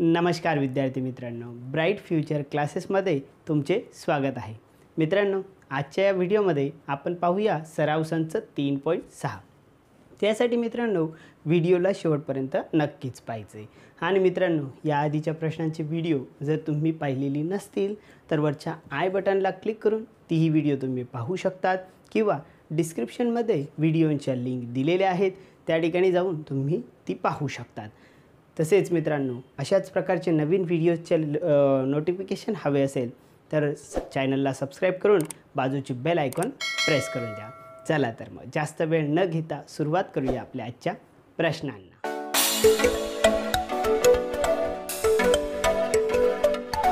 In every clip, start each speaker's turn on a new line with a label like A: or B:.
A: नमस्कार विद्यार्थी मित्रांनो ब्राईट फ्युचर क्लासेसमध्ये तुमचे स्वागत आहे मित्रांनो आजच्या या व्हिडिओमध्ये आपण पाहूया सराव संच तीन पॉईंट सहा त्यासाठी मित्रांनो व्हिडिओला शेवटपर्यंत नक्कीच पाहिजे आणि मित्रांनो या आधीच्या प्रश्नांचे व्हिडिओ जर तुम्ही पाहिलेली नसतील तर वरच्या आय बटनला क्लिक करून तीही व्हिडिओ तुम्ही पाहू शकतात किंवा डिस्क्रिप्शनमध्ये व्हिडिओंच्या लिंक दिलेल्या आहेत त्या ठिकाणी जाऊन तुम्ही ती पाहू शकतात तसेच मित्रांनो अशाच प्रकारचे नवीन व्हिडिओजचे नोटिफिकेशन हवे असेल तर चॅनलला सबस्क्राईब करून बाजूची बेल आयकॉन प्रेस करून द्या चला तर मग जास्त वेळ न घेता सुरुवात करूया आपल्या आजच्या प्रश्नांना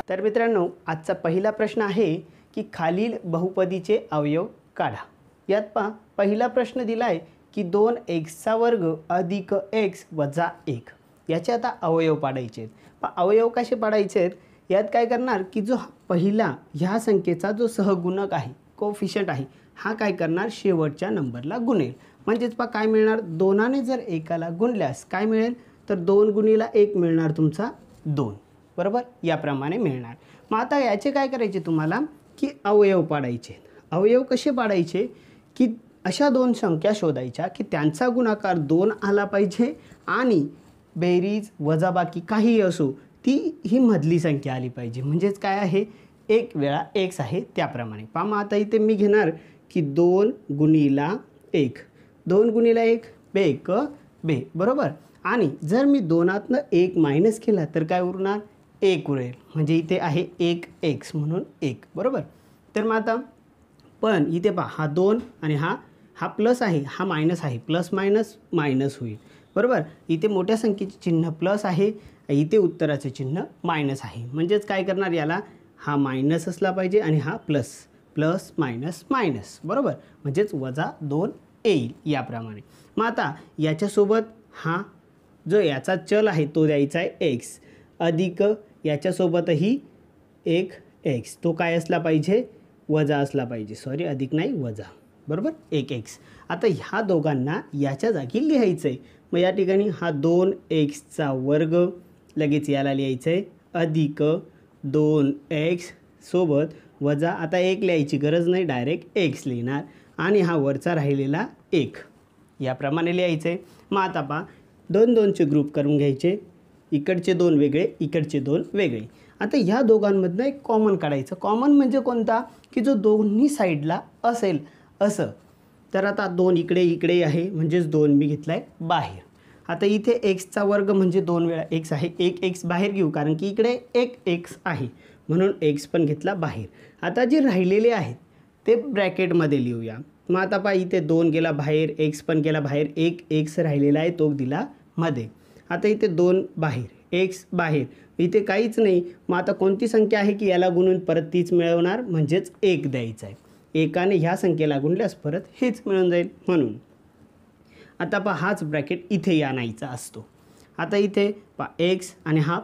A: तर मित्रांनो आजचा पहिला प्रश्न आहे की खालील बहुपदीचे अवयव काढा यात पहा पहिला प्रश्न दिला आहे की दोन एक्सचा वर्ग अधिक एक्स वजा एक याचे आता अवयव पाडायचे आहेत पण अवयव कसे पाडायचे आहेत यात काय करणार की जो पहिला ह्या संख्येचा जो सहगुणक आहे कोफिशंट आहे हा काय करणार शेवटच्या नंबरला गुणेल म्हणजेच पा काय मिळणार दोनाने जर एकाला गुणल्यास काय मिळेल तर दोन गुणीला एक मिळणार तुमचा दोन बरोबर याप्रमाणे मिळणार मग आता याचे काय करायचे तुम्हाला की अवयव पाडायचे अवयव कसे पाडायचे की अशा दोन संख्या शोधायच्या की त्यांचा गुणाकार दोन आला पाहिजे आणि बेरीज वजाबाकी काहीही असो ती ही मधली संख्या आली पाहिजे म्हणजेच काय आहे एक वेळा एक्स आहे त्याप्रमाणे पा मग आता इथे मी घेणार की दोन गुणीला एक दोन गुणीला एक बे क बे बरोबर आणि जर मी दोनातनं एक मायनस केला तर काय उरणार एक उरेल म्हणजे इथे आहे एक एक्स म्हणून एक बरोबर तर मग आता पण इथे पहा हा दोन आणि हा हा प्लस आहे हा मायनस आहे प्लस मायनस मायनस होईल बरोबर इथे मोठ्या संख्येचे चिन्ह प्लस आहे इथे उत्तराचे चिन्ह मायनस आहे म्हणजेच काय करणार याला हा मायनस असला पाहिजे आणि हा प्लस प्लस मायनस मायनस बरोबर म्हणजेच वजा दोन येईल याप्रमाणे मग आता याच्यासोबत हा जो याचा चल आहे तो द्यायचा आहे एक्स अधिक याच्यासोबतही एक एक्स तो काय असला पाहिजे वजा असला पाहिजे सॉरी अधिक नाही वजा बरोबर एक एक्स आता ह्या दोघांना याच्या जागी लिहायचं आहे मग या ठिकाणी हा दोन एक्सचा वर्ग लगेच याला लिहायचं आहे अधिक दोन एक्स सोबत वजा आता एक लिहायची गरज नाही डायरेक्ट एक्स लिहिणार आणि हा वरचा राहिलेला एक याप्रमाणे लिहायचं आहे मग आता पहा दोन दोनचे ग्रुप करून घ्यायचे इकडचे दोन वेगळे इकडचे दोन वेगळे आता ह्या दोघांमधनं एक कॉमन काढायचं कॉमन म्हणजे कोणता की जो दोन्ही साईडला असेल असं तर आता दोन इकडे इकडे आहे म्हणजेच दोन मी घेतला आहे बाहेर आता इथे एक्सचा वर्ग म्हणजे दोन वेळा एक्स आहे एक एक्स बाहेर घेऊ कारण की इकडे एक एक्स आहे म्हणून एक्स पण घेतला बाहेर आता जे राहिलेले आहेत ते ब्रॅकेटमध्ये लिहूया मग आता पा इथे दोन गेला बाहेर एक्स पण गेला बाहेर एक एक्स राहिलेला आहे तो दिला मध्ये आता इथे दोन बाहेर एक्स बाहेर इथे काहीच नाही मग आता कोणती संख्या आहे की याला गुणून परत तीच मिळवणार म्हणजेच एक द्यायचं आहे एकाने ह्या संख्येला गुणल्यास परत हेच मिळून जाईल म्हणून आता पहा हाच ब्रॅकेट इथे या नाहीचा असतो आता इथे पा एक्स आणि हा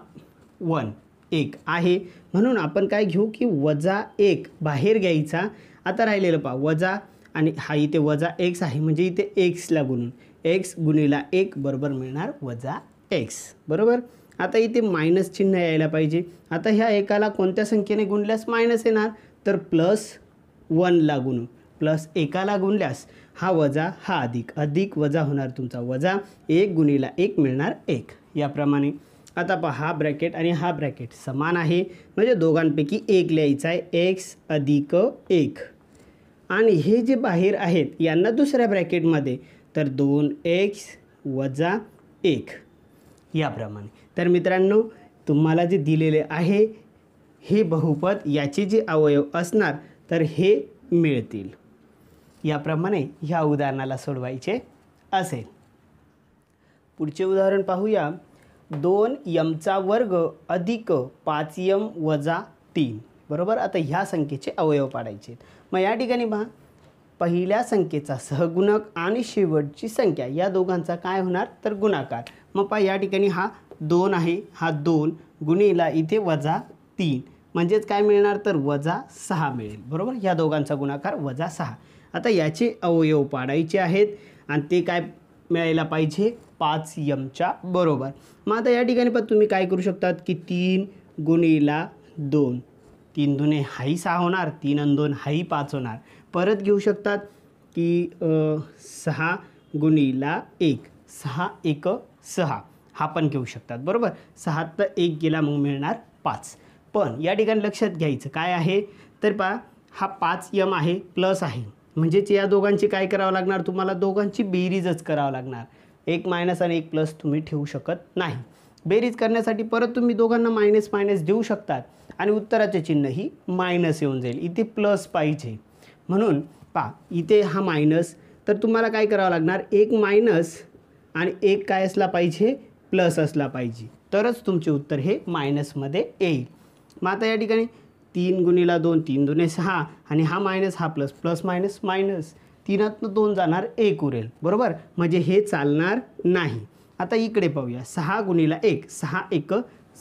A: वन एक आहे म्हणून आपण काय घेऊ की वजा एक बाहेर घ्यायचा आता राहिलेलं पहा वजा आणि हा इथे वजा एक्स आहे म्हणजे इथे एक्सला गुणून एक्स गुणीला एक बरोबर मिळणार वजा एक्स बरोबर आता इथे मायनस चिन्ह यायला पाहिजे आता ह्या एकाला कोणत्या संख्येने गुणल्यास मायनस येणार तर प्लस वन ला गुणू प्लस एकाला गुणल्यास हा वजा हा अधिक अधिक वजा होणार तुमचा वजा एक गुणीला एक मिळणार एक याप्रमाणे आता पहा हा ब्रॅकेट आणि हा ब्रॅकेट समान आहे म्हणजे दोघांपैकी एक लिहायचा आहे एक्स अधिक एक आणि हे जे बाहेर आहेत यांना दुसऱ्या ब्रॅकेटमध्ये तर दोन एक्स वजा एक याप्रमाणे तर मित्रांनो तुम्हाला जे दिलेले आहे हे बहुपद याचे जे अवयव असणार तर हे मिळतील याप्रमाणे ह्या उदाहरणाला सोडवायचे असेल पुढचे उदाहरण पाहूया दोन यमचा वर्ग अधिक पाच यम वजा तीन बरोबर आता ह्या संख्येचे अवयव पाडायचे मग या ठिकाणी पहा पहिल्या संख्येचा सहगुणक आणि शेवटची संख्या या दोघांचा काय होणार तर गुणाकार मग पहा या ठिकाणी हा दोन आहे हा दोन गुणेला इथे वजा तीन म्हणजेच काय मिळणार तर वजा सहा मिळेल बरोबर ह्या दोघांचा गुणाकार वजा सहा आता याचे अवयव पाडायचे आहेत आणि ते काय मिळायला पाहिजे पाच यमच्या बरोबर मग आता या ठिकाणी पण तुम्ही काय करू शकतात की तीन गुणीला दोन तीन दुने हाही सहा होणार तीन आणि दोन हाही पाच होणार परत घेऊ शकतात की सहा गुणीला एक सहा एक सहा हा पण घेऊ शकतात बरोबर सहा तर एक गेला मग मिळणार पाच पण या ठिकाणी लक्षात घ्यायचं काय आहे तर पहा हा पाच यम आहे प्लस आहे म्हणजेच या दोघांची काय करावं लागणार तुम्हाला दोघांची बेरीजच करावं लागणार एक मायनस आणि एक प्लस तुम्ही ठेवू शकत नाही बेरीज करण्यासाठी परत तुम्ही दोघांना मायनस मायनस देऊ शकतात आणि उत्तराचे चिन्ह ही मायनस येऊन जाईल इथे प्लस पाहिजे म्हणून पा इथे हा मायनस तर तुम्हाला काय करावं लागणार एक मायनस आणि एक काय असला पाहिजे प्लस असला पाहिजे तरच तुमचे उत्तर हे मायनसमध्ये येईल मग आता या ठिकाणी तीन गुणीला दोन तीन दुने सहा आणि हा मायनस हा प्लस प्लस मायनस मायनस तीनातनं दोन जाणार एक उरेल बरोबर म्हणजे हे चालणार नाही आता इकडे पाहूया सहा गुणीला एक सहा एक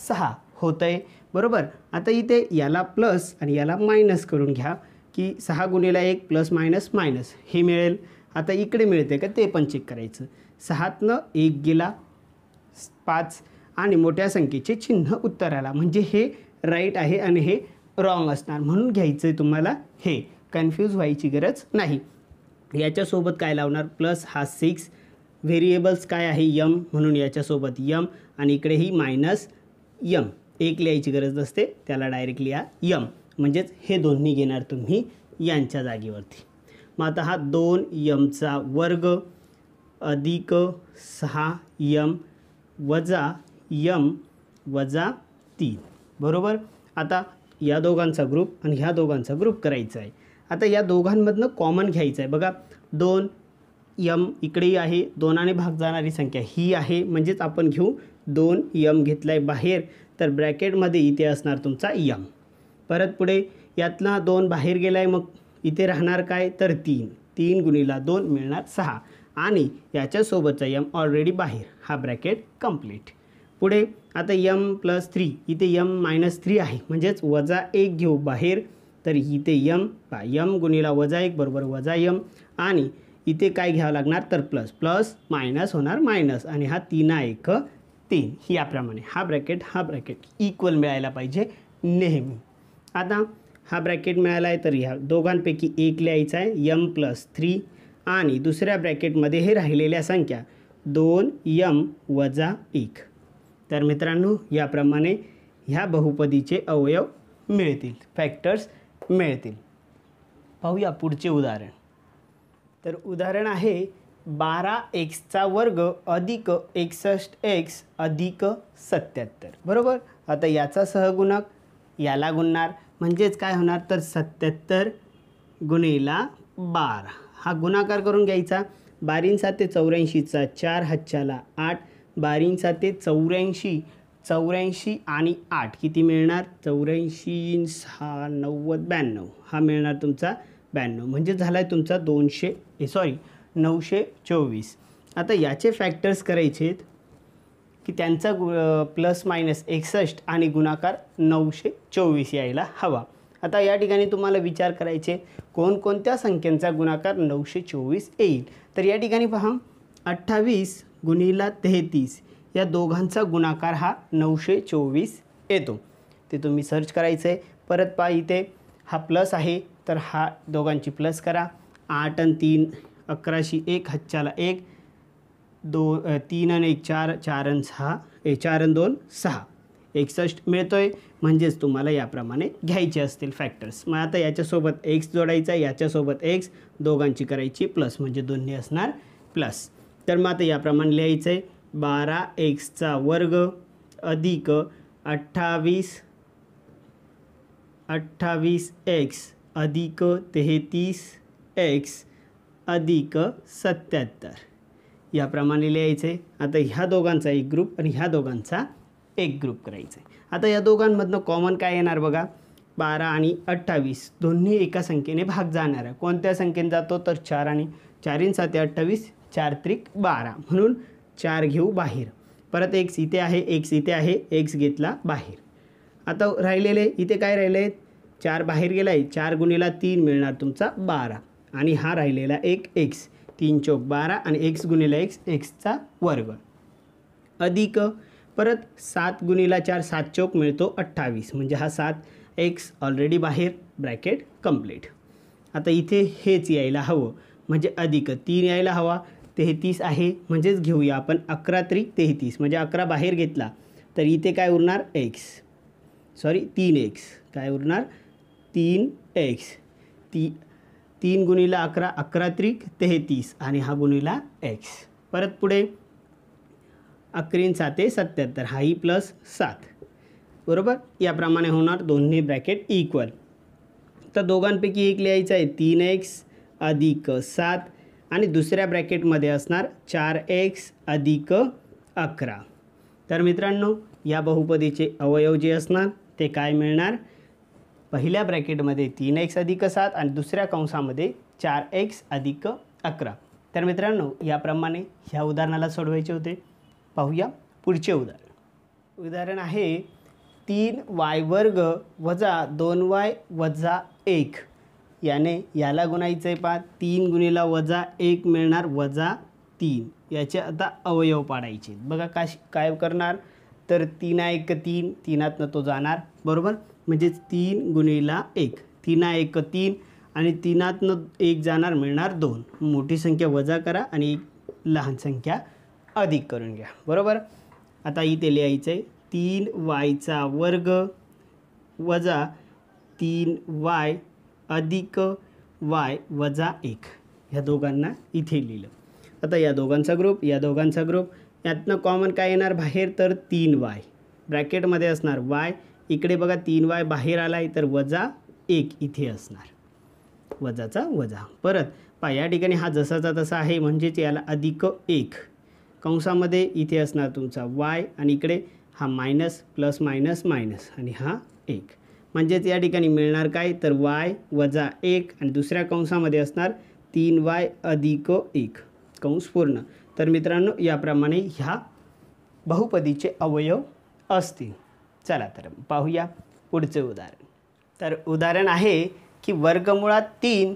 A: सहा होत आहे बरोबर आता इथे याला प्लस आणि याला मायनस करून घ्या की सहा गुणीला एक प्लस मायनस मायनस हे मिळेल आता इकडे मिळते का ते पण चेक करायचं सहातनं एक गेला पाच आणि मोठ्या संख्येचे चिन्ह उत्तर आला म्हणजे हे राईट आहे आणि हे रॉंग असणार म्हणून घ्यायचं आहे तुम्हाला हे कन्फ्यूज व्हायची गरज नाही याच्यासोबत काय लावणार प्लस हा सिक्स व्हेरिएबल्स काय आहे यम म्हणून याच्यासोबत यम आणि इकडेही मायनस यम एक लिहायची गरज नसते त्याला डायरेक्ट लिहा यम म्हणजेच हे दोन्ही घेणार तुम्ही यांच्या जागेवरती मग आता हा दोन यमचा वर्ग अधिक सहा यम वजा यम वजा तीन बरोबर आता या दोघांचा ग्रुप आणि ह्या दोघांचा ग्रुप करायचा आहे आता या दोघांमधनं कॉमन घ्यायचं आहे बघा दोन यम इकडेही आहे दोनाने भाग जाणारी संख्या ही आहे म्हणजेच आपण घेऊ दोन यम घेतला आहे बाहेर तर ब्रॅकेटमध्ये इथे असणार तुमचा यम परत पुढे यातला दोन बाहेर गेला आहे मग इथे राहणार काय तर तीन तीन गुणीला दोन मिळणार सहा आणि याच्यासोबतचा यम ऑलरेडी बाहेर हा ब्रॅकेट कम्प्लीट पुढे आता यम प्लस थ्री इथे यम मायनस थ्री आहे म्हणजेच वजा एक घेऊ बाहेर तर इथे यम पा यम गुणीला वजा एक बरोबर वजा यम आणि इथे काय घ्यावं लागणार तर प्लस प्लस मायनस होणार मायनस आणि हा तीन एक तीन याप्रमाणे हा ब्रॅकेट हा ब्रॅकेट इक्वल मिळायला पाहिजे नेहमी आता हा ब्रॅकेट मिळाला आहे तर ह्या दोघांपैकी एक लिहायचा आहे यम प्लस थ्री आणि दुसऱ्या ब्रॅकेटमध्ये हे राहिलेल्या संख्या दोन यम वजा एक तर मित्रांनो याप्रमाणे ह्या बहुपदीचे अवयव मिळतील फॅक्टर्स मिळतील पाहूया पुढचे उदाहरण तर उदाहरण आहे बारा एक्सचा वर्ग अधिक एकसष्ट एक्स अधिक सत्याहत्तर बरोबर आता याचा सहगुणक याला गुणणार म्हणजेच काय होणार तर सत्याहत्तर गुणेला बारा हा गुणाकार करून घ्यायचा सात ते चौऱ्याऐंशीचा चार हच्च्याला आठ बारींचा ते चौऱ्याऐंशी चौऱ्याऐंशी आणि आठ किती मिळणार चौऱ्याऐंशी सहा नव्वद ब्याण्णव हा मिळणार तुमचा ब्याण्णव म्हणजे झाला आहे तुमचा दोनशे हे सॉरी नऊशे चोवीस आता याचे फॅक्टर्स करायचे आहेत की त्यांचा गु प्लस मायनस एकसष्ट आणि गुणाकार नऊशे चोवीस यायला हवा आता या ठिकाणी तुम्हाला विचार करायचे कोणकोणत्या संख्येचा गुणाकार नऊशे चोवीस येईल तर या ठिकाणी पहा अठ्ठावीस गुणीला तेहतीस या दोघांचा गुणाकार हा नऊशे चोवीस येतो ते तुम्ही सर्च करायचं आहे परत पा इथे हा प्लस आहे तर हा दोघांची प्लस करा आठ आणि तीन अकराशे एक हच्चाला एक दो तीन आणि एक चार चार आणि सहा ए चार आणि दोन सहा एकसष्ट मिळतो आहे म्हणजेच तुम्हाला याप्रमाणे घ्यायचे असतील फॅक्टर्स मग आता याच्यासोबत एक्स जोडायचा याच्यासोबत एक्स दोघांची करायची प्लस म्हणजे दोन्ही असणार प्लस तर मग आता याप्रमाणे लिहायचं आहे बारा एक्सचा वर्ग अधिक अठ्ठावीस अठ्ठावीस एक्स अधिक तेहतीस एक्स अधिक सत्याहत्तर याप्रमाणे लिहायचं आहे आता ह्या दोघांचा एक ग्रुप आणि ह्या दोघांचा एक ग्रुप करायचा आहे आता या दोघांमधनं कॉमन काय येणार बघा बारा आणि अठ्ठावीस दोन्ही एका संख्येने भाग जाणार आहे कोणत्या संख्येने जातो तर चार आणि चारीन साते अठ्ठावीस चार त्रिक बारा म्हणून चार घेऊ बाहेर परत एक्स इथे आहे एक्स इथे आहे एक्स घेतला बाहेर आता राहिलेले इथे काय राहिले आहेत चार बाहेर गेला आहे चार गुणीला तीन मिळणार तुमचा बारा आणि हा राहिलेला एक एक्स तीन चौक बारा आणि एक्स गुणीला एक्स एक्सचा वर्ग अधिक परत सात गुणीला चार सात चौक मिळतो अठ्ठावीस म्हणजे हा सात एक्स ऑलरेडी बाहेर ब्रॅकेट कम्प्लीट आता इथे हेच यायला हवं म्हणजे अधिक तीन यायला हवा तेहतीस आहे म्हणजेच घेऊया आपण अकरा त्रिक तेहतीस म्हणजे अकरा बाहेर घेतला तर इथे काय उरणार एक्स सॉरी तीन एक्स काय उरणार तीन एक्स ती तीन गुणीला अकरा अकरा त्रिक तेहतीस आणि हा गुणीला एक्स परत पुढे अकरीन साते सत्याहत्तर हाही प्लस सात बरोबर याप्रमाणे होणार दोन्ही ब्रॅकेट इक्वल तर दोघांपैकी एक लिहायचं आहे तीन एक्स अधिक सात आणि दुसऱ्या ब्रॅकेटमध्ये असणार चार एक्स अधिक अकरा तर मित्रांनो या बहुपदीचे अवयव जे असणार ते काय मिळणार पहिल्या ब्रॅकेटमध्ये तीन एक्स अधिक सात आणि दुसऱ्या कंसामध्ये चार एक्स अधिक अकरा तर मित्रांनो याप्रमाणे ह्या उदाहरणाला सोडवायचे होते पाहूया पुढचे उदाहरण उदाहरण आहे तीन वाय वर्ग वजा दोन वाय वजा एक याने याला गुणायचं आहे पहा तीन गुणीला वजा एक मिळणार वजा तीन याचे आता अवयव पाडायचे बघा काश काय करणार तर तीन एक तीन तीनातनं तो जाणार बरोबर म्हणजेच तीन गुणीला एक तीना एक तीन आणि तीनातनं एक जाणार मिळणार दोन मोठी संख्या वजा करा आणि एक लहान संख्या अधिक करून घ्या बरोबर आता इथे लिहायचं आहे तीन वायचा वर्ग वजा तीन वाय अधिक वाय वजा एक ह्या दोघांना इथे लिहिलं आता या दोघांचा ग्रुप या दोघांचा ग्रुप यातनं कॉमन काय येणार बाहेर तर तीन वाय ब्रॅकेटमध्ये असणार वाय इकडे बघा तीन वाय बाहेर आला तर वजा एक इथे असणार वजाचा वजा परत पा या ठिकाणी हा जसाचा तसा आहे म्हणजेच याला अधिक एक कंसामध्ये इथे असणार तुमचा वाय आणि इकडे हा मायनस प्लस मायनस मायनस आणि हा एक म्हणजेच या ठिकाणी मिळणार काय तर वाय वजा एक आणि दुसऱ्या कंसामध्ये असणार तीन वाय अधिक एक कंस पूर्ण तर मित्रांनो याप्रमाणे ह्या बहुपदीचे अवयव असतील चला तर पाहूया पुढचे उदाहरण तर उदाहरण आहे की वर्गमुळात तीन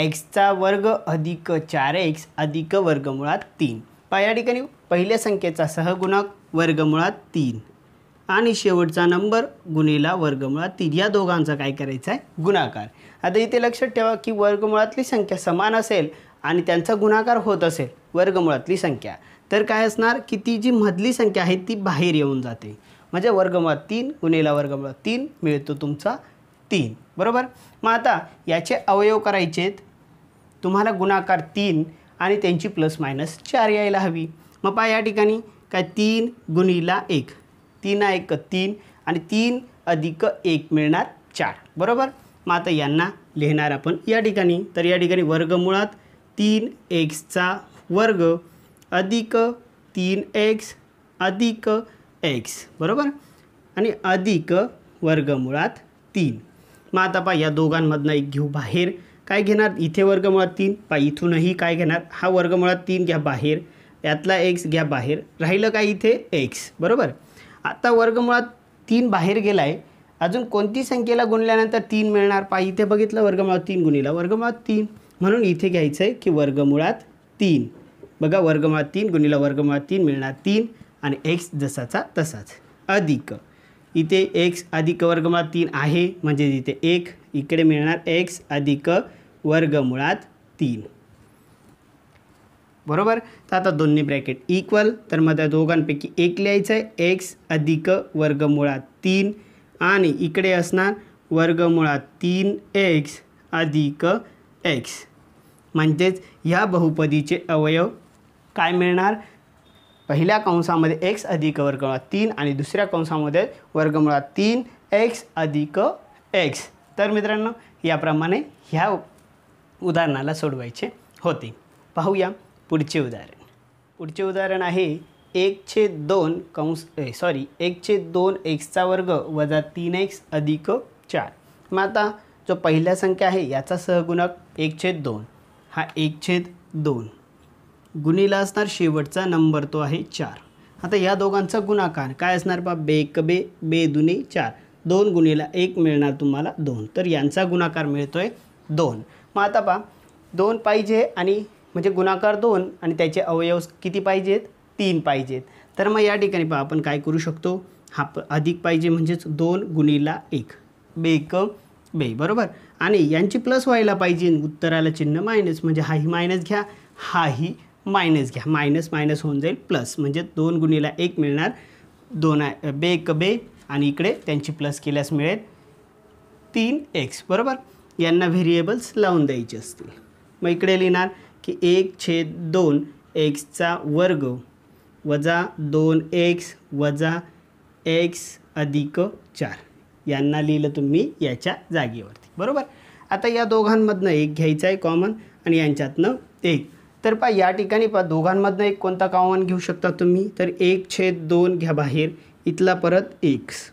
A: एक्सचा वर्ग अधिक चार एक्स अधिक वर्गमुळात तीन पहा या ठिकाणी पहिल्या संख्येचा सहगुणक वर्गमुळात तीन आणि शेवटचा नंबर गुणेला वर्गमुळात तीन या दोघांचा काय करायचा आहे गुणाकार आता इथे लक्षात ठेवा की वर्गमुळातली संख्या समान असेल आणि त्यांचा गुणाकार होत असेल वर्गमुळातली संख्या तर काय असणार की ती जी मधली संख्या आहे ती बाहेर येऊन जाते म्हणजे वर्गमुळात तीन गुणेला वर्गमुळात तीन मिळतो तुमचा तीन बरोबर मग आता याचे अवयव करायचेत तुम्हाला गुणाकार तीन आणि त्यांची प्लस मायनस चार यायला हवी मग पहा या ठिकाणी काय तीन गुणीला एक तीन एक तीन आणि तीन अधिक एक मिळणार चार बरोबर मग आता यांना लिहिणार आपण या ठिकाणी तर या ठिकाणी वर्गमुळात तीन एक्सचा वर्ग अधिक तीन एक्स अधिक एक्स बरोबर आणि अधिक वर्गमुळात तीन मग आता पा या दोघांमधनं एक घेऊ बाहेर काय घेणार इथे मुळात तीन पा इथूनही काय घेणार हा वर्गमुळात तीन घ्या बाहेर यातला एक्स घ्या बाहेर राहिलं काय इथे एक्स बरोबर आता वर्गमुळात तीन बाहेर गेला आहे अजून कोणती संख्येला गुणल्यानंतर तीन मिळणार पा इथे बघितलं वर्गमुळात तीन गुणीला वर्गमुळात तीन म्हणून इथे घ्यायचं आहे की वर्गमुळात तीन बघा वर्गमुळात तीन गुणीला वर्गमुळात तीन मिळणार तीन आणि एक्स जसाचा तसाच अधिक इथे एक्स अधिक वर्गमुळात तीन आहे म्हणजे इथे एक इकडे मिळणार एक्स अधिक वर्गमुळात तीन बरोबर तर आता दोन्ही ब्रॅकेट इक्वल तर मग त्या दोघांपैकी एक लिहायचं आहे एक्स अधिक वर्गमुळात तीन आणि इकडे असणार वर्गमुळात तीन एक्स अधिक एक्स म्हणजेच ह्या बहुपदीचे अवयव काय मिळणार पहिल्या कंसामध्ये एक्स अधिक वर्गमुळात तीन आणि दुसऱ्या कंसामध्ये वर्गमुळात तीन एक्स अधिक एक्स तर मित्रांनो याप्रमाणे ह्या उदाहरणाला सोडवायचे होते पाहूया पुढचे उदाहरण पुढचे उदाहरण आहे एक छेद दोन कंस सॉरी एक छेद दोन एक्सचा वर्ग वजा तीन एक्स अधिक चार मग आता जो पहिल्या संख्या आहे याचा सहगुणक एक छेद दोन हा एक छेद दोन गुणीला असणार शेवटचा नंबर तो आहे चार आता या दोघांचा गुणाकार काय असणार बा बे एक बे बे दुने चार दोन गुणीला एक मिळणार तुम्हाला दोन तर यांचा गुणाकार मिळतो आहे दोन मग आता पा दोन पाहिजे आणि म्हणजे गुणाकार दोन आणि त्याचे अवयव किती पाहिजेत तीन पाहिजेत तर मग या ठिकाणी पहा आपण काय करू शकतो हा प अधिक पाहिजे म्हणजेच दोन गुणीला एक बेक बे बरोबर आणि यांची प्लस व्हायला पाहिजे उत्तराला चिन्ह मायनस म्हणजे हाही मायनस घ्या हाही मायनस घ्या मायनस मायनस होऊन जाईल प्लस म्हणजे दोन गुणीला एक मिळणार दोन बे एक बे आणि इकडे त्यांची प्लस केल्यास मिळेल तीन एक्स बरोबर यांना व्हेरिएबल्स लावून द्यायचे असतील मग इकडे लिहिणार की एक छेद दोन एक्सचा वर्ग वजा दोन एक्स वजा एक्स अधिक चार यांना लिहिलं तुम्ही याच्या जागेवरती बरोबर आता या दोघांमधनं एक घ्यायचा आहे कॉमन आणि यांच्यातनं एक तर पा या ठिकाणी पा दोघांमधनं एक कोणता कॉमन घेऊ शकता तुम्ही तर एक छेद दोन घ्या बाहेर इथला परत एक्स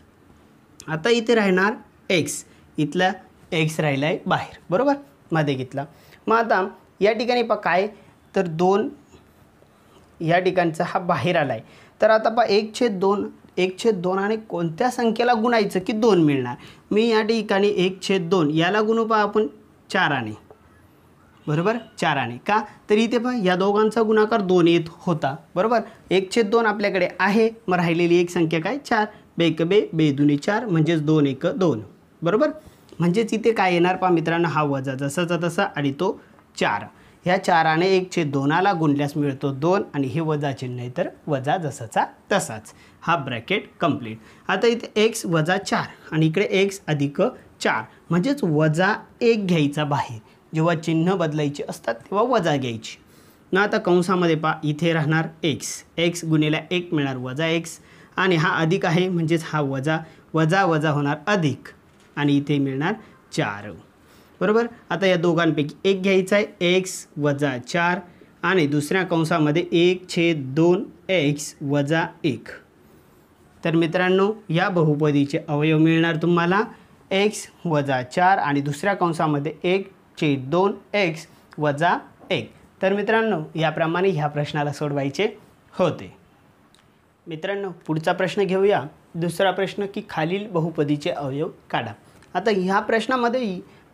A: आता इथे राहणार एक्स इथला एक्स राहिला आहे बाहेर बरोबर मध्ये घेतला मग आता या ठिकाणी पहा काय तर दोन या ठिकाणचा हा बाहेर आला आहे तर आता पहा एक छेद दोन एक छेद दोन आणि कोणत्या संख्येला गुणायचं की दोन मिळणार मी या ठिकाणी एक छेद दोन याला गुणू पहा आपण चाराने बरोबर चाराने का तर इथे पहा या दोघांचा गुणाकार दोन येत होता बरोबर एक छेद दोन आपल्याकडे आहे मग राहिलेली एक संख्या काय चार बेक बे बेदुनी चार म्हणजेच दोन एक दोन बरोबर म्हणजेच इथे काय येणार पहा मित्रांनो हा वजा जसाचा तसा आणि तो चार ह्या चाराने एक छेद दोनाला गुणल्यास मिळतो दोन आणि हे वजा चिन्ह आहे तर वजा जसाचा तसाच हा ब्रॅकेट कंप्लीट आता इथे एक्स वजा चार आणि इकडे एक्स अधिक चार म्हणजेच वजा एक घ्यायचा बाहेर जेव्हा चिन्ह बदलायची असतात तेव्हा वजा घ्यायची ना आता कंसामध्ये पा इथे राहणार एक्स एक्स गुन्हेला एक मिळणार वजा एक्स आणि हा अधिक आहे म्हणजेच हा वजा वजा वजा होणार अधिक आणि इथे मिळणार चार बरोबर आता या दोघांपैकी एक घ्यायचा आहे एक्स वजा चार आणि दुसऱ्या कंसामध्ये एक छेद दोन एक्स वजा एक तर मित्रांनो या बहुपदीचे अवयव मिळणार तुम्हाला एक्स वजा चार आणि दुसऱ्या कंसामध्ये एक छेद दोन एक्स वजा एक तर मित्रांनो याप्रमाणे ह्या प्रश्नाला सोडवायचे होते मित्रांनो पुढचा प्रश्न घेऊया दुसरा प्रश्न की खालील बहुपदीचे अवयव काढा आता ह्या प्रश्नामध्ये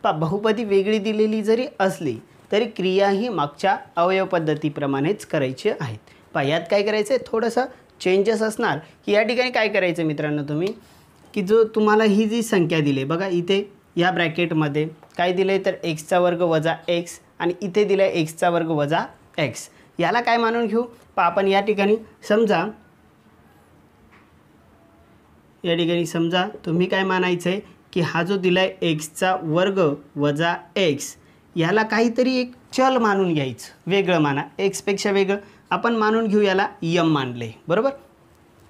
A: पा बहुपदी वेगळी दिलेली जरी असली तरी क्रिया ही मागच्या अवयव पद्धतीप्रमाणेच करायची आहेत पा यात काय करायचं आहे थोडंसं चेंजेस असणार की या ठिकाणी काय करायचं मित्रांनो तुम्ही की जो तुम्हाला ही जी संख्या दिली आहे बघा इथे या ब्रॅकेटमध्ये काय दिलं आहे तर एक्सचा वर्ग वजा एक्स आणि इथे दिलं आहे एक्सचा वर्ग वजा एक्स याला काय मानून घेऊ पा आपण या ठिकाणी समजा या ठिकाणी समजा तुम्ही काय मानायचं आहे की हा जो दिला आहे एक्सचा वर्ग वजा एक्स याला काहीतरी एक चल मानून घ्यायचं वेगळं माना एक्सपेक्षा वेगळं आपण मानून घेऊ याला यम मानले बरोबर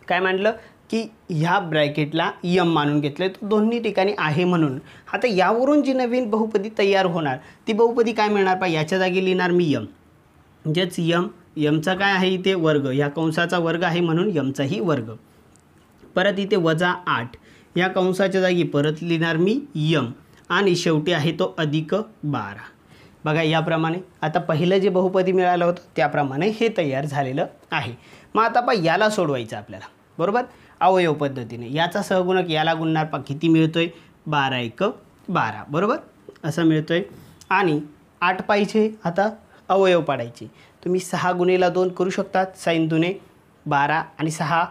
A: काय मानलं की ह्या ब्रॅकेटला यम मानून घेतलं तो दोन्ही ठिकाणी आहे म्हणून आता यावरून जी नवीन बहुपदी तयार होणार ती बहुपदी काय मिळणार पा याच्या जागी लिहिणार मी यम म्हणजेच यम यमचा काय आहे इथे वर्ग या कंसाचा वर्ग आहे म्हणून यमचाही वर्ग परत इथे वजा आठ या कंसाच्या जागी परत लिहिणार मी यम आणि शेवटी आहे तो अधिक बारा बघा याप्रमाणे आता पहिलं जे बहुपदी मिळालं होतं त्याप्रमाणे हे तयार झालेलं आहे मग आता पा याला सोडवायचं आपल्याला बरोबर अवयव पद्धतीने याचा सहगुणक याला गुणणार पा किती मिळतो आहे बारा एक बारा बरोबर असं मिळतो आहे आणि आठ पाहिजे आता अवयव पाडायचे तुम्ही सहा गुन्हेला दोन करू शकतात साईन दुने बारा आणि सहा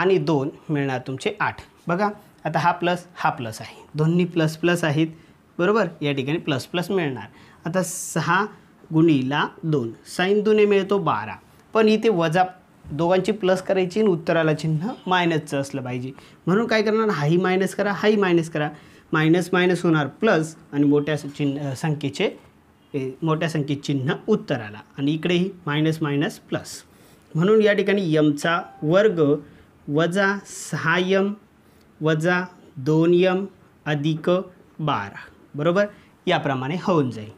A: आणि दोन मिळणार तुमचे आठ बघा आता हा प्लस हा प्लस आहे दोन्ही प्लस प्लस आहेत बरोबर या ठिकाणी प्लस प्लस मिळणार आता सहा गुणीला दोन साईन दुने मिळतो बारा पण इथे वजा दोघांची प्लस करायची आणि उत्तराला चिन्ह मायनसचं असलं पाहिजे म्हणून काय करणार हाही मायनस करा हाही मायनस करा मायनस मायनस होणार प्लस आणि मोठ्या चिन्ह संख्येचे मोठ्या संख्येत चिन्ह उत्तराला आणि इकडेही मायनस मायनस प्लस म्हणून या ठिकाणी यमचा वर्ग वजा सहा यम वजा दोन यम अधिक बारा बरोबर याप्रमाणे होऊन जाईल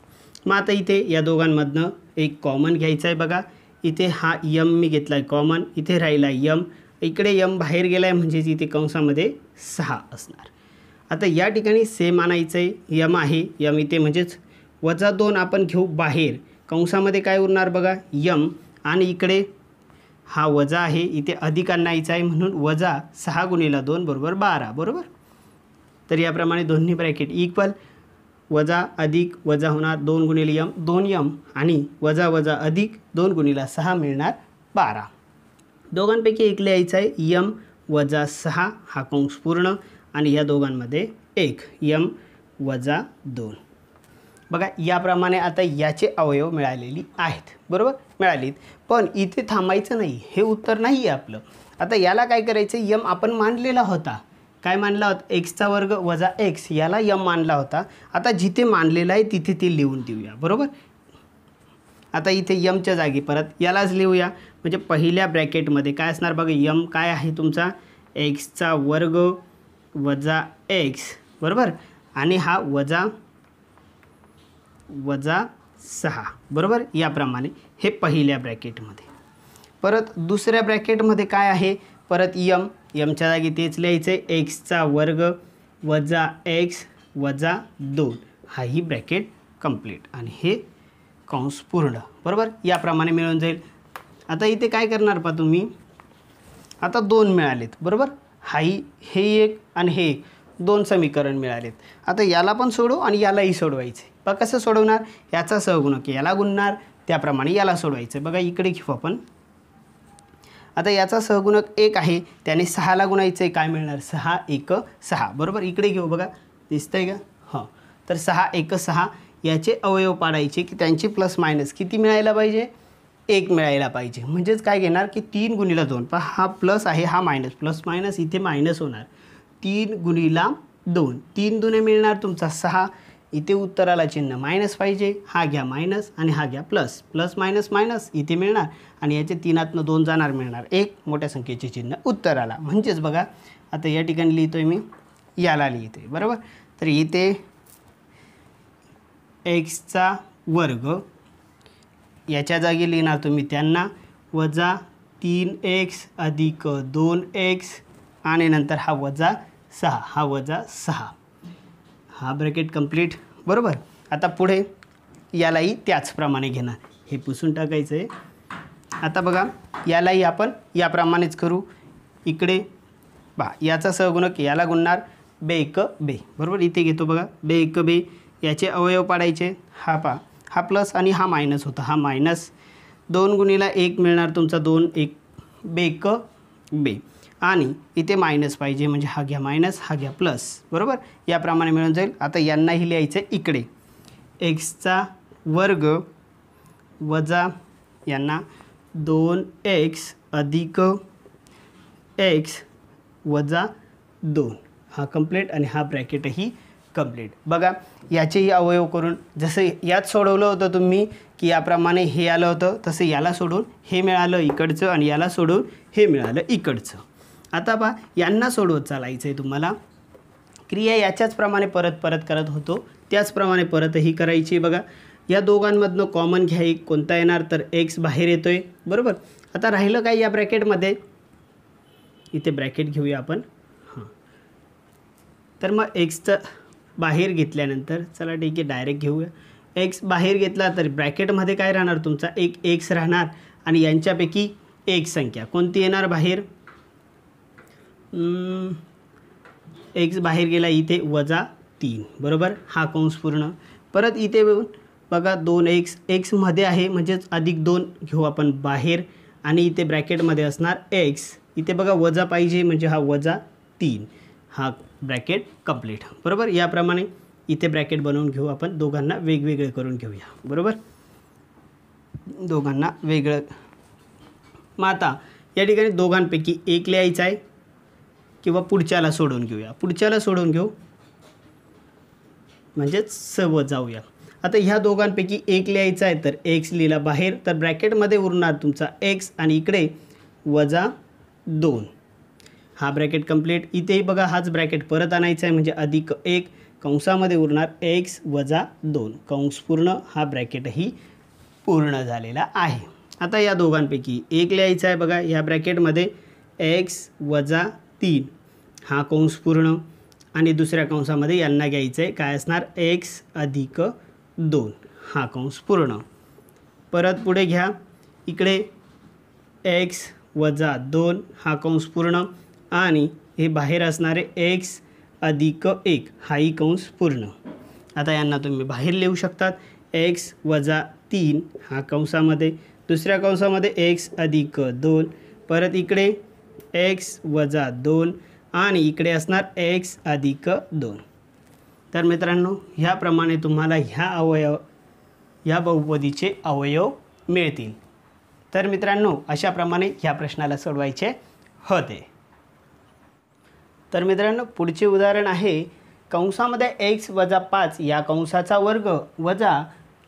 A: मग आता इथे या दोघांमधनं एक कॉमन घ्यायचा आहे बघा इथे हा यम मी घेतला आहे कॉमन इथे राहिला यम इकडे यम बाहेर गेला आहे म्हणजेच इथे कंसामध्ये सहा असणार आता या ठिकाणी सेम आणायचं आहे यम आहे यम इथे म्हणजेच वजा दोन आपण घेऊ बाहेर कंसामध्ये काय उरणार बघा यम आणि इकडे हा वजा आहे इथे अधिकांना यायचा आहे म्हणून वजा सहा गुणिला दोन बरोबर बारा बरोबर तर याप्रमाणे दोन्ही ब्रॅकेट इक्वल वजा अधिक वजा होणार दोन गुणिले यम दोन यम आणि वजा वजा अधिक दोन गुणिला सहा मिळणार बारा दोघांपैकी एक लिहायचं आहे यम वजा सहा हा कंस पूर्ण आणि या दोघांमध्ये एक यम वजा दोन बघा याप्रमाणे आता याचे अवयव मिळालेली आहेत बरोबर मिळालीत पण इथे थांबायचं नाही हे उत्तर नाही आहे आपलं आता याला काय करायचं यम आपण मानलेला होता काय मानला होता एक्सचा वर्ग वजा एक्स याला यम मानला होता आता जिथे मानलेला आहे तिथे ते लिहून देऊया बरोबर आता इथे यमच्या जागी परत यालाच लिहूया म्हणजे पहिल्या ब्रॅकेटमध्ये काय असणार बघा यम काय आहे तुमचा एक्सचा वर्ग वजा एक्स बरोबर आणि हा वजा वजा सहा बरोबर याप्रमाणे हे पहिल्या ब्रॅकेटमध्ये परत दुसऱ्या ब्रॅकेटमध्ये काय आहे परत यम यमच्या जागी तेच लिहायचं आहे एक्सचा वर्ग वजा एक्स वजा दोन हाही ब्रॅकेट कंप्लीट आणि हे कंस पूर्ण बरोबर याप्रमाणे मिळून जाईल आता इथे काय करणार पा तुम्ही आता दोन मिळालेत बरोबर हाही हे एक आणि हे एक दोन समीकरण मिळालेत आता याला पण सोडू आणि यालाही सोडवायचे बघा कसं सोडवणार याचा सहगुणक याला गुणणार त्याप्रमाणे याला सोडवायचं बघा इकडे घेऊ आपण आता याचा सहगुणक एक आहे त्याने सहाला गुणायचं आहे काय मिळणार सहा एक सहा बरोबर इकडे घेऊ बघा दिसतंय का हो तर सहा एक सहा याचे अवयव पाडायचे की त्यांची प्लस मायनस किती मिळायला पाहिजे एक मिळायला पाहिजे म्हणजेच काय घेणार की तीन गुणीला दोन पण हा प्लस आहे हा मायनस प्लस मायनस इथे मायनस होणार तीन गुणीला दोन तीन दुने मिळणार तुमचा सहा इथे उत्तराला चिन्ह मायनस पाहिजे हा घ्या मायनस आणि हा घ्या प्लस प्लस मायनस मायनस इथे मिळणार आणि याचे तीनातनं दोन जाणार मिळणार एक मोठ्या संख्येचे चिन्ह उत्तराला म्हणजेच बघा आता या ठिकाणी लिहितो आहे मी याला लिहितो आहे बरोबर तर इथे एक्सचा वर्ग याच्या जागी लिहिणार तुम्ही त्यांना वजा तीन एक्स अधिक दोन एक्स आणि नंतर हा वजा सहा हा वजा सहा हा ब्रॅकेट कंप्लीट बरोबर आता पुढे यालाही त्याचप्रमाणे घेणार हे पुसून टाकायचं आहे आता बघा यालाही आपण याप्रमाणेच करू इकडे बा याचा सहगुणक याला गुणणार बे एक बे बरोबर इथे घेतो बघा बे एक बे याचे अवयव पाडायचे हा पा हा प्लस आणि हा मायनस होता हा मायनस दोन गुणीला एक मिळणार तुमचा दोन एक बे एक बे आणि इथे मायनस पाहिजे म्हणजे हा घ्या मायनस हा घ्या प्लस बरोबर याप्रमाणे मिळून जाईल आता यांनाही लिहायचं आहे इकडे एक्सचा वर्ग वजा यांना दोन एक्स अधिक एक्स वजा दोन हा कंप्लीट आणि हा ब्रॅकेटही कंप्लीट बघा याचेही अवयव करून जसं यात सोडवलं होतं तुम्ही की याप्रमाणे हे आलं होतं तसं याला सोडून हे मिळालं इकडचं आणि याला सोडून हे मिळालं इकडचं आता पहा यांना सोडवत चालायचं आहे तुम्हाला क्रिया याच्याच प्रमाणे परत परत करत होतो त्याचप्रमाणे परतही करायची बघा या दोघांमधनं कॉमन घ्या एक कोणता येणार तर एक्स बाहेर येतो आहे बरोबर आता राहिलं काय या ब्रॅकेटमध्ये इथे ब्रॅकेट घेऊया आपण हां तर मग एक्सचं बाहेर घेतल्यानंतर चला ठीक आहे डायरेक्ट घेऊया एक्स बाहेर घेतला तर ब्रॅकेटमध्ये काय राहणार तुमचा एक एक्स राहणार आणि यांच्यापैकी एक संख्या कोणती येणार बाहेर एक्स बाहेर गेला इथे वजा तीन बरोबर हा कंस पूर्ण परत इथे बघा दोन एक्स एक्समध्ये आहे म्हणजेच अधिक दोन घेऊ आपण बाहेर आणि इथे ब्रॅकेटमध्ये असणार एक्स इथे बघा वजा पाहिजे म्हणजे हा वजा तीन हा ब्रॅकेट कम्प्लीट बरोबर याप्रमाणे इथे ब्रॅकेट बनवून घेऊ आपण दोघांना वेगवेगळे करून घेऊया बरोबर दोघांना वेगळं मग आता या ठिकाणी दोघांपैकी एक लिहायचं आहे किंवा पुढच्याला सोडून घेऊया पुढच्याला सोडून घेऊ म्हणजेच सव जाऊया आता ह्या दोघांपैकी एक लिहायचा आहे तर एक्स लिहिला बाहेर तर ब्रॅकेटमध्ये उरणार तुमचा एक्स आणि इकडे वजा दोन हा ब्रॅकेट कंप्लीट इथेही बघा हाच ब्रॅकेट परत आणायचा आहे म्हणजे अधिक एक कंसामध्ये उरणार एक्स वजा दोन कंस पूर्ण हा ब्रॅकेटही पूर्ण झालेला आहे आता या दोघांपैकी एक लिहायचा आहे बघा या ब्रॅकेटमध्ये एक्स वजा तीन हा कंस पूर्ण आणि दुसऱ्या कंसामध्ये यांना घ्यायचं आहे काय असणार एक्स अधिक दोन हा कंस पूर्ण परत पुढे घ्या इकडे एक्स वजा दोन हा कंस पूर्ण आणि हे बाहेर असणारे एक्स अधिक एक हाही कंस पूर्ण आता यांना तुम्ही बाहेर लिहू शकतात एक्स वजा तीन हा कंसामध्ये दुसऱ्या कंसामध्ये एक्स अधिक दोन परत इकडे एक्स वजा दोन आणि इकडे असणार एक्स अधिक दोन तर मित्रांनो ह्याप्रमाणे तुम्हाला ह्या अवयव ह्या बहुपदीचे अवयव मिळतील तर मित्रांनो अशाप्रमाणे ह्या प्रश्नाला सोडवायचे होते तर मित्रांनो पुढचे उदाहरण आहे कंसामध्ये एक्स वजा पाच या कंसाचा वर्ग वजा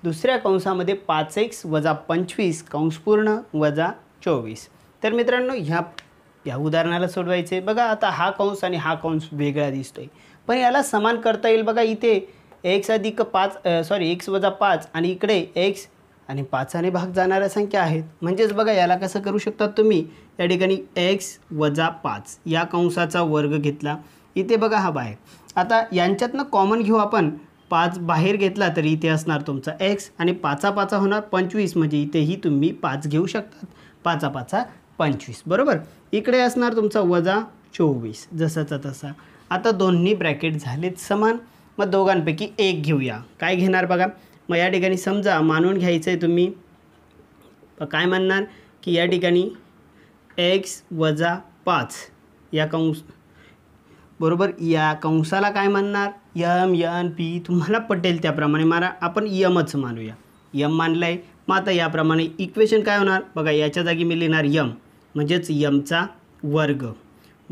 A: दुसऱ्या कंसामध्ये पाच एक्स वजा पंचवीस कंसपूर्ण वजा चोवीस तर मित्रांनो ह्या या उदाहरणाला सोडवायचे बघा आता हा कंस आणि हा कंस वेगळा दिसतोय पण याला समान करता येईल बघा इथे एक्स अधिक पाच सॉरी एक्स वजा पाच आणि इकडे एक्स आणि पाचाने भाग जाणाऱ्या संख्या आहेत म्हणजेच बघा याला कसं करू शकतात तुम्ही या ठिकाणी एक्स वजा पाच या कंसाचा वर्ग घेतला इथे बघा हा बाहेर आता यांच्यातनं कॉमन घेऊ आपण पाच बाहेर घेतला तरी इथे असणार तुमचा एक्स आणि पाचा पाचा होणार पंचवीस म्हणजे इथेही तुम्ही पाच घेऊ शकतात पाचा पाचा पंचवीस बरोबर इकडे असणार तुमचा वजा चोवीस जसाचा तसा आता दोन्ही ब्रॅकेट झालेत समान मग दोघांपैकी एक घेऊया काय घेणार बघा मग या ठिकाणी समजा मानून घ्यायचं आहे तुम्ही काय म्हणणार की या ठिकाणी एक्स वजा पाच या कंस बरोबर या कंसाला काय म्हणणार यम यन पी तुम्हाला पटेल त्याप्रमाणे मारा आपण यमच मानूया यम मानलं आहे मग आता याप्रमाणे इक्वेशन काय होणार बघा याच्या जागी मी लिहिणार यम म्हणजेच यमचा वर्ग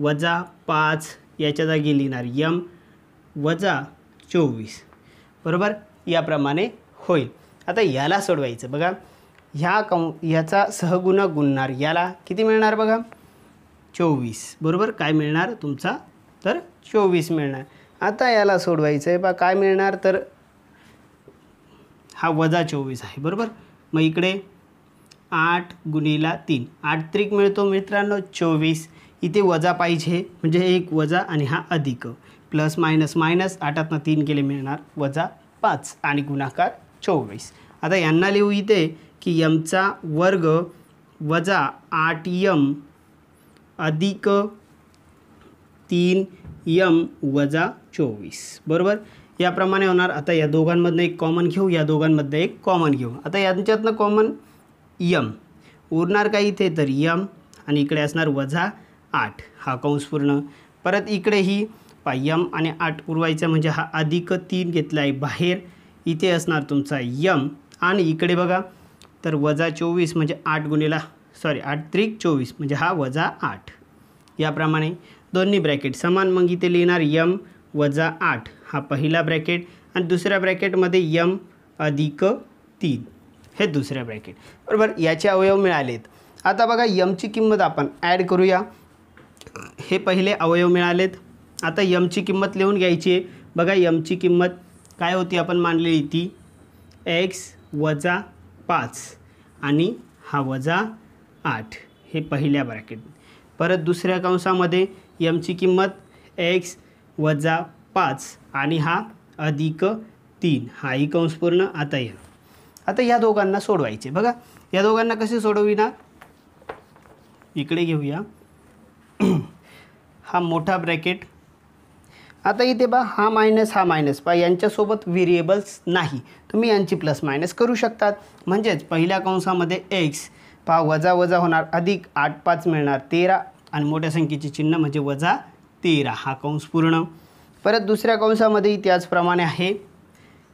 A: वजा पाच याच्या जागी लिहिणार यम वजा चोवीस बरोबर याप्रमाणे होईल आता याला सोडवायचं बघा ह्या कौ ह्याचा सहगुण गुणणार याला किती मिळणार बघा चोवीस बरोबर काय मिळणार तुमचा तर चोवीस मिळणार आता याला सोडवायचं आहे बा काय मिळणार तर हा वजा चोवीस आहे बरोबर मग इकडे आठ गुणिला तीन आठ त्रिक मिळतो मित्रांनो चोवीस इथे वजा पाहिजे म्हणजे एक वजा आणि हा अधिक प्लस मायनस मायनस आठातनं तीन केले मिळणार वजा पाच आणि गुणाकार चोवीस आता यांना लिहू इथे की यमचा वर्ग वजा आठ यम अधिक तीन यम वजा चोवीस बरोबर याप्रमाणे होणार आता या दोघांमधनं एक कॉमन घेऊ या दोघांमधनं एक कॉमन घेऊ आता यांच्यातनं कॉमन यम उरणार का इथे तर यम आणि इकडे असणार वजा आठ हा कंस पूर्ण परत इकडेही पा यम आणि आठ उरवायचा म्हणजे हा अधिक तीन घेतला आहे बाहेर इथे असणार तुमचा यम आणि इकडे बघा तर वजा चोवीस म्हणजे आठ गुणेला सॉरी आठ त्रिक चोवीस म्हणजे हा वजा आठ याप्रमाणे दोन्ही ब्रॅकेट समान मग इथे लिहिणार यम वजा आठ हा पहिला ब्रॅकेट आणि दुसऱ्या ब्रॅकेटमध्ये यम अधिक तीन हे दुसऱ्या ब्रॅकेट बरोबर याचे अवयव मिळालेत आता बघा यमची किंमत आपण ॲड करूया हे पहिले अवयव मिळालेत आता यमची किंमत लिहून घ्यायची आहे बघा यमची किंमत काय होती आपण मानलेली ती एक्स वजा पाच आणि हा वजा आठ हे पहिल्या ब्रॅकेट परत दुसऱ्या कंसामध्ये यमची किंमत एक्स वजा पाच आणि हा अधिक तीन हाही कंस पूर्ण आता आता या दोघांना सोडवायचे बघा या दोघांना कसे सोडविणार इकडे घेऊया हा मोठा ब्रॅकेट आता इथे बा हा मायनस हा मायनस पा यांच्यासोबत व्हेरिएबल्स नाही तुम्ही यांची प्लस मायनस करू शकतात म्हणजेच पहिल्या कंसामध्ये एक्स पहा वजा वजा होणार अधिक आठ पाच मिळणार तेरा आणि मोठ्या संख्येचे चिन्ह म्हणजे वजा तेरा हा कंस पूर्ण परत दुसऱ्या कंसामध्येही त्याचप्रमाणे आहे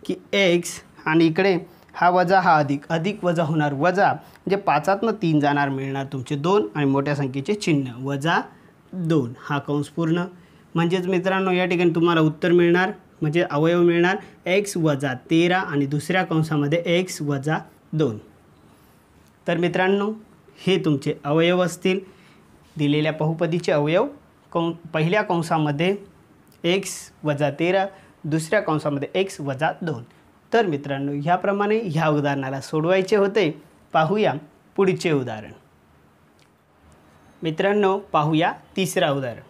A: की एक्स आणि इकडे हा वजा हा अधिक अधिक वजा होणार वजा म्हणजे पाचातनं तीन जाणार मिळणार तुमचे दोन आणि मोठ्या संख्येचे चिन्ह वजा दोन हा कंस पूर्ण म्हणजेच मित्रांनो या ठिकाणी तुम्हाला उत्तर मिळणार म्हणजे अवयव मिळणार एक्स वजा तेरा आणि दुसऱ्या कंसामध्ये एक्स वजा दोन तर मित्रांनो हे तुमचे अवयव असतील दिलेल्या बहुपदीचे अवयव कं पहिल्या कंसामध्ये एक्स वजा तेरा दुसऱ्या कंसामध्ये एक्स वजा दोन तर मित्रांनो ह्याप्रमाणे ह्या उदाहरणाला सोडवायचे होते पाहूया पुढचे उदाहरण मित्रांनो पाहूया तिसरा उदाहरण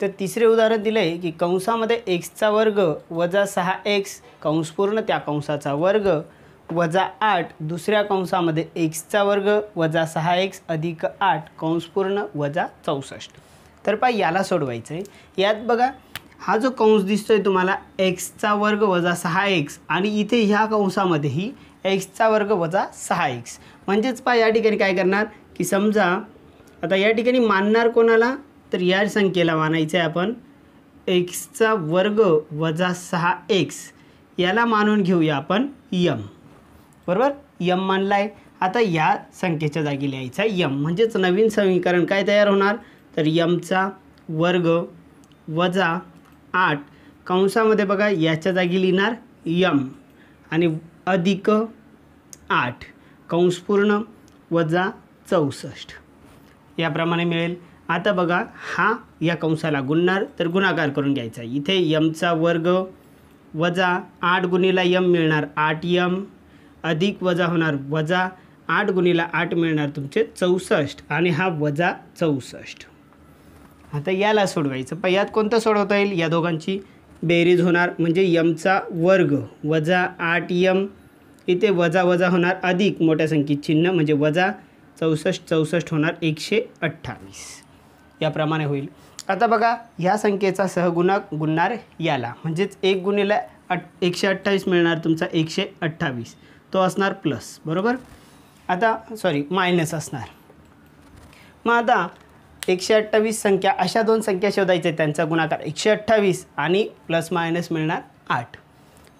A: तर तिसरे उदाहरण दिले आहे की कंसामध्ये एक्सचा वर्ग वजा सहा एक्स कंस पूर्ण त्या कंसाचा वर्ग वजा आठ दुसऱ्या कंसामध्ये एक्सचा वर्ग वजा सहा एक्स अधिक आठ कंस पूर्ण वजा चौसष्ट तर पा याला सोडवायचं आहे यात बघा हा जो कंस दिसतोय तुम्हाला एक्सचा वर्ग वजा सहा एक्स आणि इथे ह्या कंसामध्येही एक्सचा वर्ग वजा सहा एक्स म्हणजेच पहा या ठिकाणी काय करणार की समजा आता या ठिकाणी मानणार कोणाला तर या संख्येला मानायचं आहे आपण एक्सचा वर्ग वजा सहा एक्स याला मानून घेऊया आपण यम बरोबर यम मानला आहे आता या संख्येच्या जागी लिहायचा यम म्हणजेच नवीन समीकरण काय तयार होणार तर यमचा वर्ग वजा आठ कंसामध्ये बघा याच्या जागी लिहिणार यम आणि अधिक आठ कंसपूर्ण वजा चौसष्ट याप्रमाणे मिळेल आता बघा हा या कंसाला गुणणार तर गुणाकार करून घ्यायचा इथे यमचा वर्ग वजा आठ गुणीला यम मिळणार आठ यम अधिक वजा होणार वजा आठ गुणीला आठ मिळणार तुमचे चौसष्ट आणि हा वजा चौसष्ट आता याला सोडवायचं पण यात कोणतं सोडवता येईल या दोघांची बेरीज होणार म्हणजे यमचा वर्ग वजा आठ यम इथे वजा वजा होणार अधिक मोठ्या संख्येत चिन्ह म्हणजे वजा चौसष्ट चौसष्ट होणार एकशे अठ्ठावीस याप्रमाणे होईल आता बघा ह्या संख्येचा सहगुणक गुणणार याला म्हणजेच एक गुणीला अट एकशे अठ्ठावीस मिळणार तुमचा एकशे अठ्ठावीस तो असणार प्लस बरोबर आता सॉरी मायनस असणार मग आता एकशे अठ्ठावीस संख्या अशा दोन संख्या शोधायच्या त्यांचा गुणाकार एकशे अठ्ठावीस आणि प्लस मायनस मिळणार आठ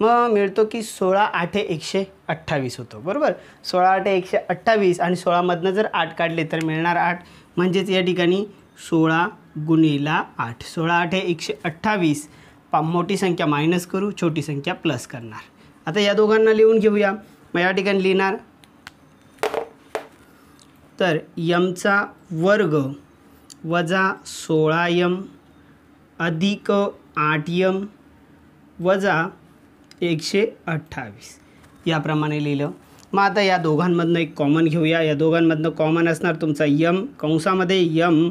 A: मग मिळतो की सोळा आठे एकशे अठ्ठावीस होतो बरोबर सोळा आठे एकशे अठ्ठावीस आणि सोळामधनं जर आठ काढले तर मिळणार आठ म्हणजेच या ठिकाणी सोळा गुणीला आठ सोळा आठे एकशे अठ्ठावीस पा मोठी संख्या मायनस करू छोटी संख्या प्लस करणार आता या दोघांना लिहून घेऊया मग या ठिकाणी लिहिणार तर यमचा वर्ग वजा यम अधिक आठ यम वजा एकशे अठ्ठावीस याप्रमाणे लिहिलं मग आता या दोघांमधनं एक कॉमन घेऊया या दोघांमधनं कॉमन असणार तुमचा यम कंसामध्ये यम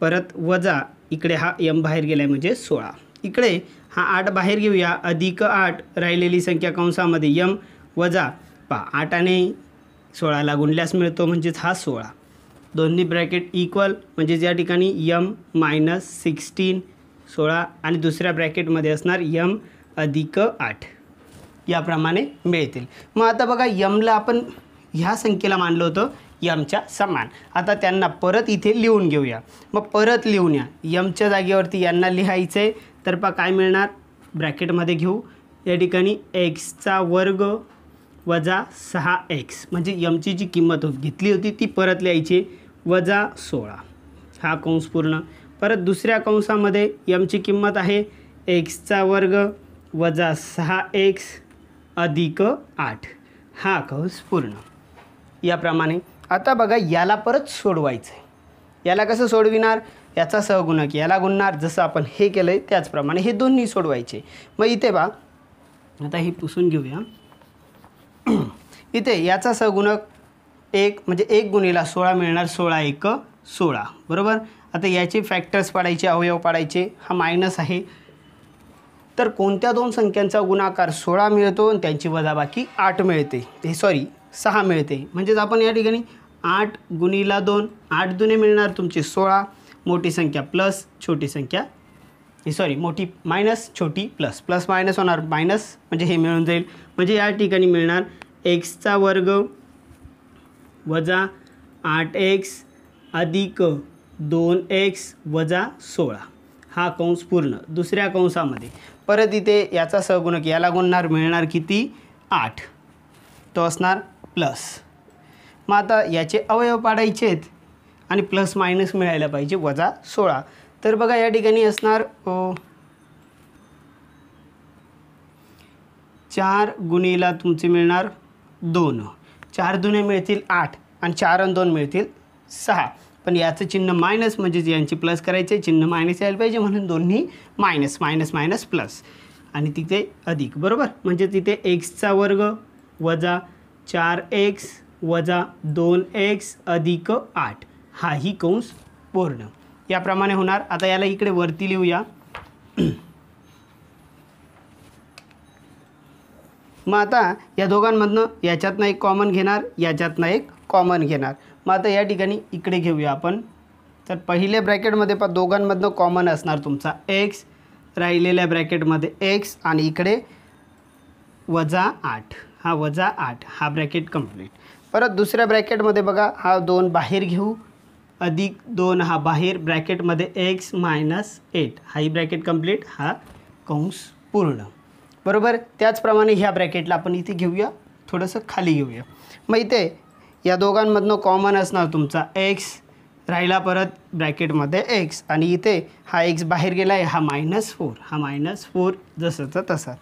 A: परत वजा इकडे हा यम बाहेर गेला आहे म्हणजे सोळा इकडे हा आठ बाहेर घेऊया अधिक आठ राहिलेली संख्या कंसामध्ये यम वजा पा आठ आणि सोळाला गुणल्यास मिळतो म्हणजेच हा सोळा दोन्ही ब्रॅकेट इक्वल म्हणजेच या ठिकाणी यम मायनस सिक्स्टीन सोळा आणि दुसऱ्या ब्रॅकेटमध्ये असणार यम अधिक आठ याप्रमाणे मिळतील मग आता बघा यमला आपण ह्या संख्येला मानलं होतं यमच्या समान आता त्यांना परत इथे लिहून घेऊया मग परत लिहून या यमच्या जागेवरती यांना लिहायचं आहे तर पा काय मिळणार ब्रॅकेटमध्ये घेऊ या ठिकाणी एक्सचा वर्ग वजा सहा एक्स म्हणजे यमची जी किंमत घेतली होती ती परत लिहायची वजा सोळा हा कंस पूर्ण परत दुसऱ्या कंसामध्ये यमची किंमत आहे एक्सचा वर्ग वजा सहा एक्स अधिक आठ हा कंस पूर्ण याप्रमाणे आता बघा याला परत सोडवायचं आहे याला कसं सोडविणार याचा सहगुणक याला गुणणार जसं आपण हे केलं आहे त्याचप्रमाणे हे दोन्ही सोडवायचे मग इथे बा आता हे पुसून घेऊया इथे याचा सहगुणक एक म्हणजे एक गुणीला सोळा मिळणार सोळा एक सोळा बरोबर आता याचे फॅक्टर्स पाडायचे अवयव पाडायचे हा मायनस आहे तर कोणत्या दोन संख्यांचा गुणाकार सोळा मिळतो आणि त्यांची वजाबाकी आठ मिळते हे सॉरी सहा मिळते म्हणजेच आपण या ठिकाणी आठ गुणीला दोन आठ दुने मिळणार तुमची सोळा मोठी संख्या प्लस छोटी संख्या हे सॉरी मोठी मायनस छोटी प्लस प्लस मायनस होणार मायनस म्हणजे हे मिळून जाईल म्हणजे या ठिकाणी मिळणार एक्सचा वर्ग वजा आठ एक्स अधिक दोन एक्स वजा सोळा हा कंस पूर्ण दुसऱ्या कंसामध्ये परत इथे याचा सहगुणक याला गुणणार मिळणार किती आठ तो असणार प्लस मग आता याचे अवयव पाडायचे आहेत आणि प्लस मायनस मिळायला पाहिजे वजा सोळा तर बघा या ठिकाणी असणार चार गुणीला तुमचे मिळणार दोन चार दुने मिळतील आठ आणि चार आणि दोन मिळतील सहा पण याचं चिन्ह मायनस म्हणजेच यांची प्लस करायचे चिन्ह मायनस यायला पाहिजे म्हणून दोन्ही मायनस मायनस मायनस प्लस आणि तिथे अधिक बरोबर म्हणजे तिथे एक्सचा वर्ग वजा चार एक्स वजा दोन एक्स अधिक आठ हाही कंस पूर्ण याप्रमाणे होणार आता याला इकडे वरती लिहूया मग आता या दोघांमधनं याच्यातनं एक कॉमन घेणार याच्यातनं एक कॉमन घेणार मग आता या ठिकाणी इकडे घेऊया आपण तर पहिल्या ब्रॅकेटमध्ये पण दोघांमधनं कॉमन असणार तुमचा एक्स राहिलेल्या ब्रॅकेटमध्ये एक्स आणि इकडे वजा आठ हा वजा आठ हा ब्रॅकेट कंप्लीट परत दुसऱ्या ब्रॅकेटमध्ये बघा हा दोन बाहेर घेऊ अधिक दोन हा बाहेर ब्रॅकेटमध्ये एक्स मायनस एट हाही ब्रॅकेट कंप्लीट हा कंस पूर्ण बरोबर त्याचप्रमाणे ह्या ब्रॅकेटला आपण इथे घेऊया थोडंसं खाली घेऊया मग इथे या दोघांमधनं कॉमन असणार तुमचा एक्स राहिला परत ब्रॅकेटमध्ये एक्स आणि इथे हा एक्स बाहेर गेला आहे हा मायनस फोर हा मायनस फोर जसंचा तसा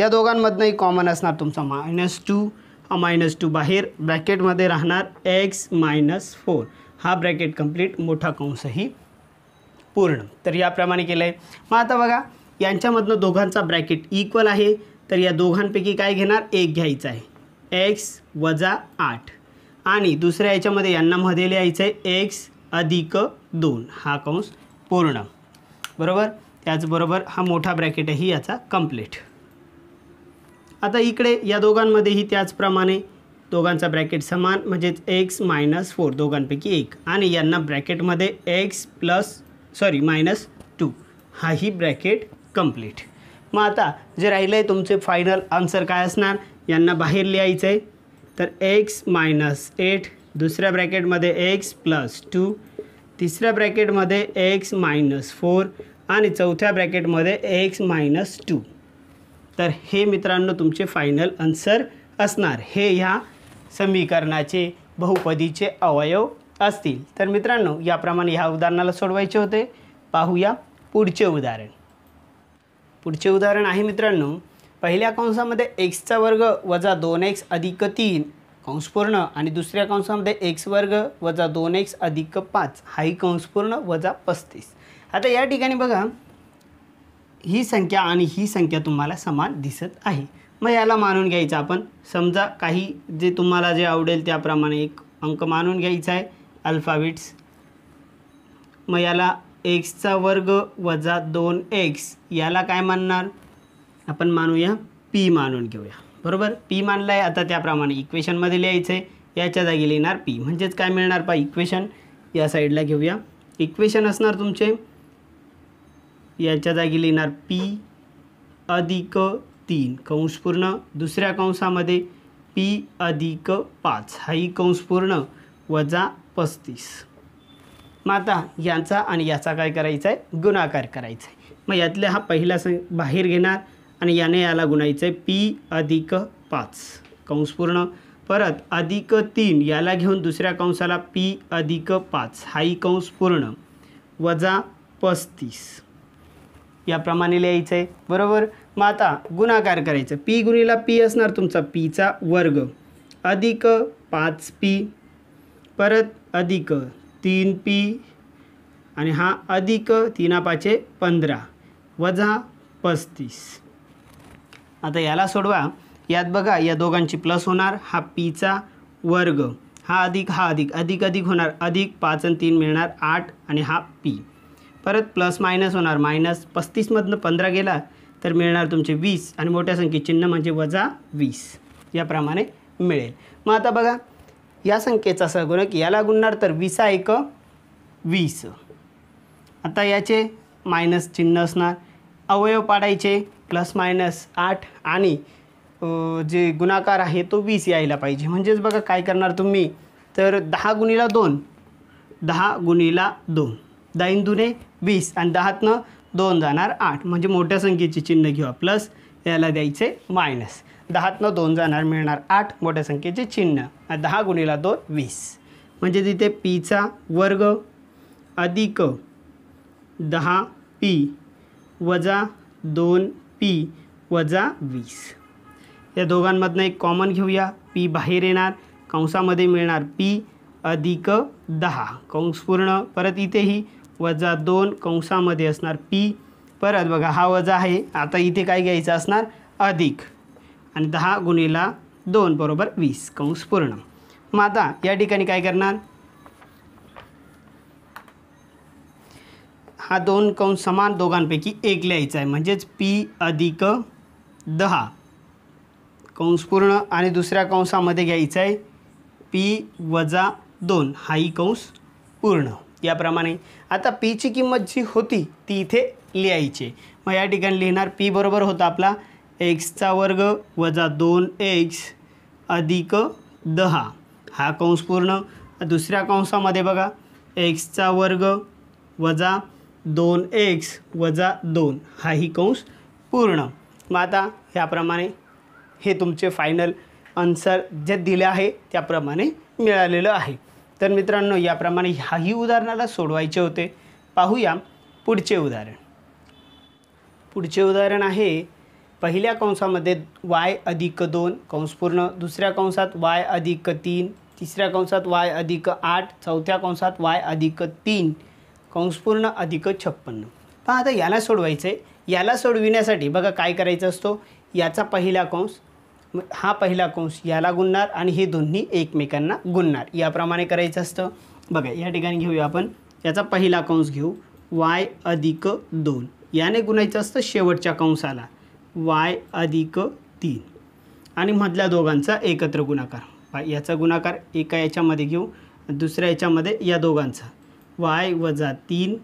A: या दोघांमधनंही कॉमन असणार तुमचा मायनस टू हा मायनस टू बाहेर ब्रॅकेटमध्ये राहणार एक्स मायनस फोर हा ब्रॅकेट कंप्लीट मोठा कंसही पूर्ण तर याप्रमाणे केलं आहे मग आता बघा यांच्यामधनं दोघांचा ब्रॅकेट इक्वल आहे तर या दोघांपैकी काय घेणार एक घ्यायचा आहे एक्स वजा आठ आणि दुसऱ्या याच्यामध्ये यांना मध्ये लिहायचं आहे एक्स अधिक दोन हा कंस पूर्ण बरोबर त्याचबरोबर हा मोठा ब्रॅकेटही आहे याचा कम्प्लीट आता इकडे या दोघांमध्येही त्याचप्रमाणे दोघांचा ब्रॅकेट समान म्हणजेच एक्स मायनस फोर दोघांपैकी एक आणि यांना ब्रॅकेटमध्ये x plus sorry minus two हाही ब्रॅकेट कम्प्लीट मग आता जे राहिलं आहे तुमचे फायनल आन्सर काय असणार यांना बाहेर लिहायचं आहे तर एक्स मायनस एट दुसऱ्या ब्रॅकेटमध्ये एक्स प्लस टू तिसऱ्या ब्रॅकेटमध्ये एक्स मायनस फोर आणि चौथ्या ब्रॅकेटमध्ये एक्स मायनस टू तर हे मित्रांनो तुमचे फायनल आन्सर असणार हे ह्या समीकरणाचे बहुपदीचे अवयव असतील तर मित्रांनो याप्रमाणे ह्या उदाहरणाला सोडवायचे होते पाहूया पुढचे उदाहरण पुढचे उदाहरण आहे मित्रांनो पहिल्या कांसामध्ये एक्सचा वर्ग वजा दोन एक्स अधिक तीन कंसपूर्ण आणि दुसऱ्या कंसामध्ये एक्स वर्ग वजा दोन एक्स अधिक पाच हाही कंसपूर्ण वजा पस्तीस आता या ठिकाणी बघा ही संख्या आणि ही संख्या तुम्हाला समान दिसत आहे मग याला मानून घ्यायचं आपण समजा काही जे तुम्हाला जे आवडेल त्याप्रमाणे एक अंक मानून घ्यायचा आहे अल्फाबिट्स मग याला एक्सचा वर्ग वजा दोन एक्स याला काय मानणार आपण मानूया पी मानून घेऊया बरोबर पी मानला आहे आता त्याप्रमाणे इक्वेशनमध्ये लिहायचं आहे याच्या जागी लिहिणार पी म्हणजेच काय मिळणार पा इक्वेशन या साईडला घेऊया इक्वेशन असणार तुमचे याच्या जागी लिहिणार पी अधिक तीन कंस दुसऱ्या कंसामध्ये पी अधिक पाच हाही कंसपूर्ण वजा पस्तीस माता यांचा आणि याचा काय करायचा आहे गुणाकार करायचा आहे मग यातल्या हा पहिला सं बाहेर घेणार आणि याने याला गुणायचं आहे पी अधिक पाच कंस परत अधिक तीन याला घेऊन दुसऱ्या कंसाला पी अधिक पाच हाई कंस पूर्ण वजा पस्तीस याप्रमाणे लिहायचं आहे बरोबर मग आता गुणाकार करायचं पी गुणीला पी असणार तुमचा पीचा वर्ग अधिक पाच पी परत अधिक तीन पी आणि हा अधिक तीनापाचे पंधरा वजा पस्तीस आता याला सोडवा यात बघा या दोघांची प्लस होणार हा पीचा वर्ग हा अधिक हा अधिक अधिक अधिक होणार अधिक पाच आणि तीन मिळणार आठ आणि हा पी परत प्लस मायनस होणार मायनस पस्तीसमधनं पंधरा गेला तर मिळणार तुमचे वीस आणि मोठ्या संख्येत चिन्ह म्हणजे वजा वीस याप्रमाणे मिळेल मग आता बघा या संख्येचा सहगुणक याला गुणणार तर विसा एक वीस आता याचे मायनस चिन्ह असणार अवयव पाडायचे प्लस मायनस आठ आणि जे गुणाकार आहे तो वीस यायला पाहिजे म्हणजेच बघा काय करणार तुम्ही तर दहा गुणीला दोन दहा गुणीला दोन दाईन दुने वीस आणि दहातनं दोन जाणार आठ म्हणजे मोठ्या संख्येचे चिन्ह घेऊ प्लस याला द्यायचे मायनस दहातनं दोन जाणार मिळणार आठ मोठ्या संख्येचे चिन्ह दहा गुणिला दोन वीस म्हणजे तिथे पीचा वर्ग अधिक दहा पी वजा दोन पी वजा वीस या दोघांमधनं एक कॉमन घेऊया पी बाहेर येणार कंसामध्ये मिळणार पी अधिक दहा कंस पूर्ण परत इथेही वजा दोन कंसामध्ये असणार पी परत बघा हा वजा आहे आता इथे काय घ्यायचं असणार अधिक आणि दहा गुणिला दोन बरोबर वीस कंस पूर्ण मग आता या ठिकाणी काय करणार हा दोन कंस समान दोघांपैकी एक लिहायचा आहे म्हणजेच पी अधिक दहा कंस पूर्ण आणि दुसऱ्या कंसामध्ये घ्यायचा आहे पी वजा दोन हाही कंस पूर्ण याप्रमाणे आता पीची किंमत जी होती ती इथे लिहायची मग या ठिकाणी लिहिणार पी बरोबर होता आपला एक्सचा वर्ग वजा दोन एक्स अधिक दहा हा कंस पूर्ण दुसऱ्या कंसामध्ये बघा एक्सचा वर्ग वजा दोन एक्स वजा दोन हाही कंस पूर्ण मग आता ह्याप्रमाणे हे तुमचे फायनल आन्सर जे दिले आहे त्याप्रमाणे मिळालेलं आहे तर मित्रांनो याप्रमाणे ह्याही उदाहरणाला सोडवायचे होते पाहूया पुढचे उदाहरण पुढचे उदाहरण आहे पहिल्या कंसामध्ये वाय अधिक दोन कंसपूर्ण दुसऱ्या कंसात वाय अधिक तीन तिसऱ्या कंसात वाय अधिक आठ चौथ्या कंसात वाय अधिक तीन कंसपूर्ण अधिक छप्पन्न पहा आता याला सोडवायचं आहे याला सोडविण्यासाठी बघा काय करायचं असतो याचा पहिला कंस हा पहिला कंस याला गुणणार आणि हे दोन्ही एकमेकांना गुणणार याप्रमाणे करायचं असतं बघा या ठिकाणी घेऊया आपण याचा पहिला कंस घेऊ वाय अधिक दोन याने गुणायचं असतं शेवटच्या कंसाला वाय अधिक तीन आणि मधल्या दोघांचा एकत्र गुणाकार याचा गुणाकार एका याच्यामध्ये घेऊ दुसऱ्या याच्यामध्ये या दोघांचा वाय वजा तीन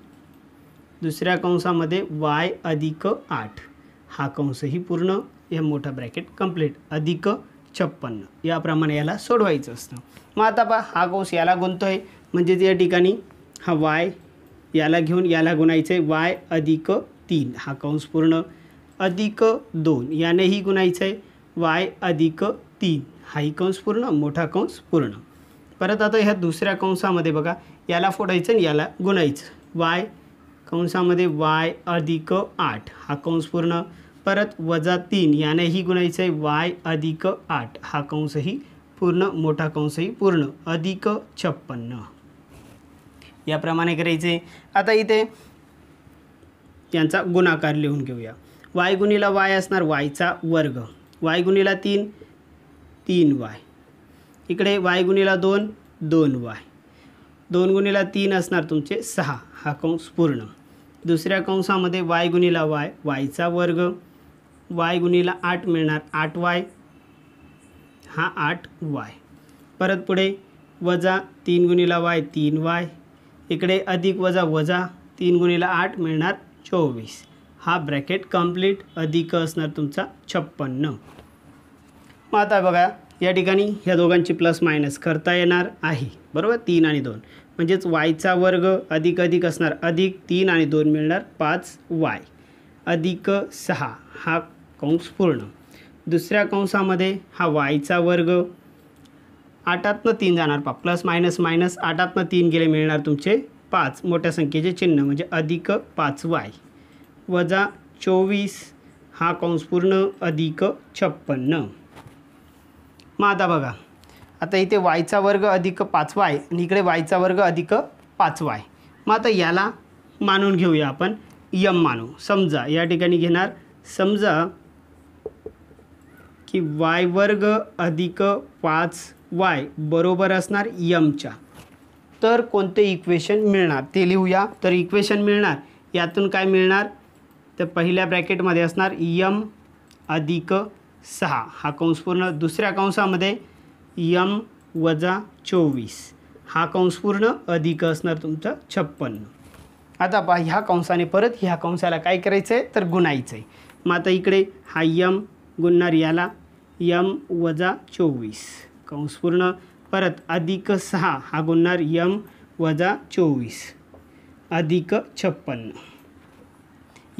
A: दुसऱ्या कंसामध्ये वाय अधिक आठ हा कंसही पूर्ण या मोठा ब्रॅकेट कंप्लीट अधिक छप्पन्न याप्रमाणे याला सोडवायचं असतं मग आता पहा हा कंस याला गुणतो आहे म्हणजेच या ठिकाणी हा वाय याला घेऊन याला गुणायचं आहे वाय अधिक तीन हा कंस पूर्ण अधिक दोन यानेही गुणायचं आहे वाय अधिक तीन हाही कंस पूर्ण मोठा कंस पूर्ण परत आता ह्या दुसऱ्या कंसामध्ये बघा याला फोडायचं आणि याला गुणायचं वाय कंसामध्ये वाय अधिक आठ हा कंस पूर्ण परत वजा तीन यानेही गुणायचं आहे वाय अधिक आठ हा कंसही पूर्ण मोठा कंसही पूर्ण अधिक छप्पन्न याप्रमाणे करायचे आता इथे यांचा गुणाकार लिहून घेऊया वाय गुणीला वाय असणार वायचा वर्ग वाय गुणीला तीन तीन वाय इकडे वाय गुणीला दोन दोन वाय दोन गुणीला तीन असणार तुमचे सहा हा कंस पूर्ण दुसऱ्या कंसामध्ये वाय गुणीला वाय वायचा वर्ग वाय गुणीला आठ मिळणार आठ वाय हा आठ वाय परत पुढे वजा तीन गुणीला वाय तीन वाय इकडे अधिक वजा वजा तीन गुणीला आठ मिळणार चोवीस हा ब्रॅकेट कम्प्लीट अधिक असणार तुमचा छप्पन्न मग आता बघा या ठिकाणी ह्या दोघांची प्लस मायनस करता येणार आहे बरोबर तीन आणि दोन म्हणजेच वायचा वर्ग अधिक अधिक असणार अधिक तीन आणि दोन मिळणार पाच वाय अधिक सहा हा कंस पूर्ण दुसऱ्या कंसामध्ये हा वायचा वर्ग आठातनं तीन जाणार पा प्लस मायनस मायनस आठातनं तीन गेले मिळणार तुमचे पाच मोठ्या संख्येचे चिन्ह म्हणजे अधिक पाच वाय वजा चोवीस हा कंस पूर्ण अधिक छप्पन्न मग आता बघा आता इथे वायचा वर्ग अधिक पाचवा आहे आणि इकडे वायचा वर्ग अधिक पाचवा आहे मग आता याला मानून घेऊया आपण यम मानू समजा या ठिकाणी घेणार समजा की वाय वर्ग अधिक पाच वाय बरोबर असणार यमच्या तर कोणते इक्वेशन मिळणार ते लिहूया तर इक्वेशन मिळणार यातून काय मिळणार तर पहिल्या ब्रॅकेटमध्ये असणार यम अधिक सहा हा कंस पूर्ण दुसऱ्या कंसामध्ये यम वजा चोवीस हा कंस पूर्ण अधिक असणार तुमचं छप्पन्न आता पहा ह्या कंसाने परत ह्या कंसाला काय करायचं आहे तर गुणायचं आहे मग आता इकडे हा यम गुणणार याला यम वजा चोवीस कंस पूर्ण परत अधिक सहा हा गुणणार यम वजा चोवीस अधिक छप्पन्न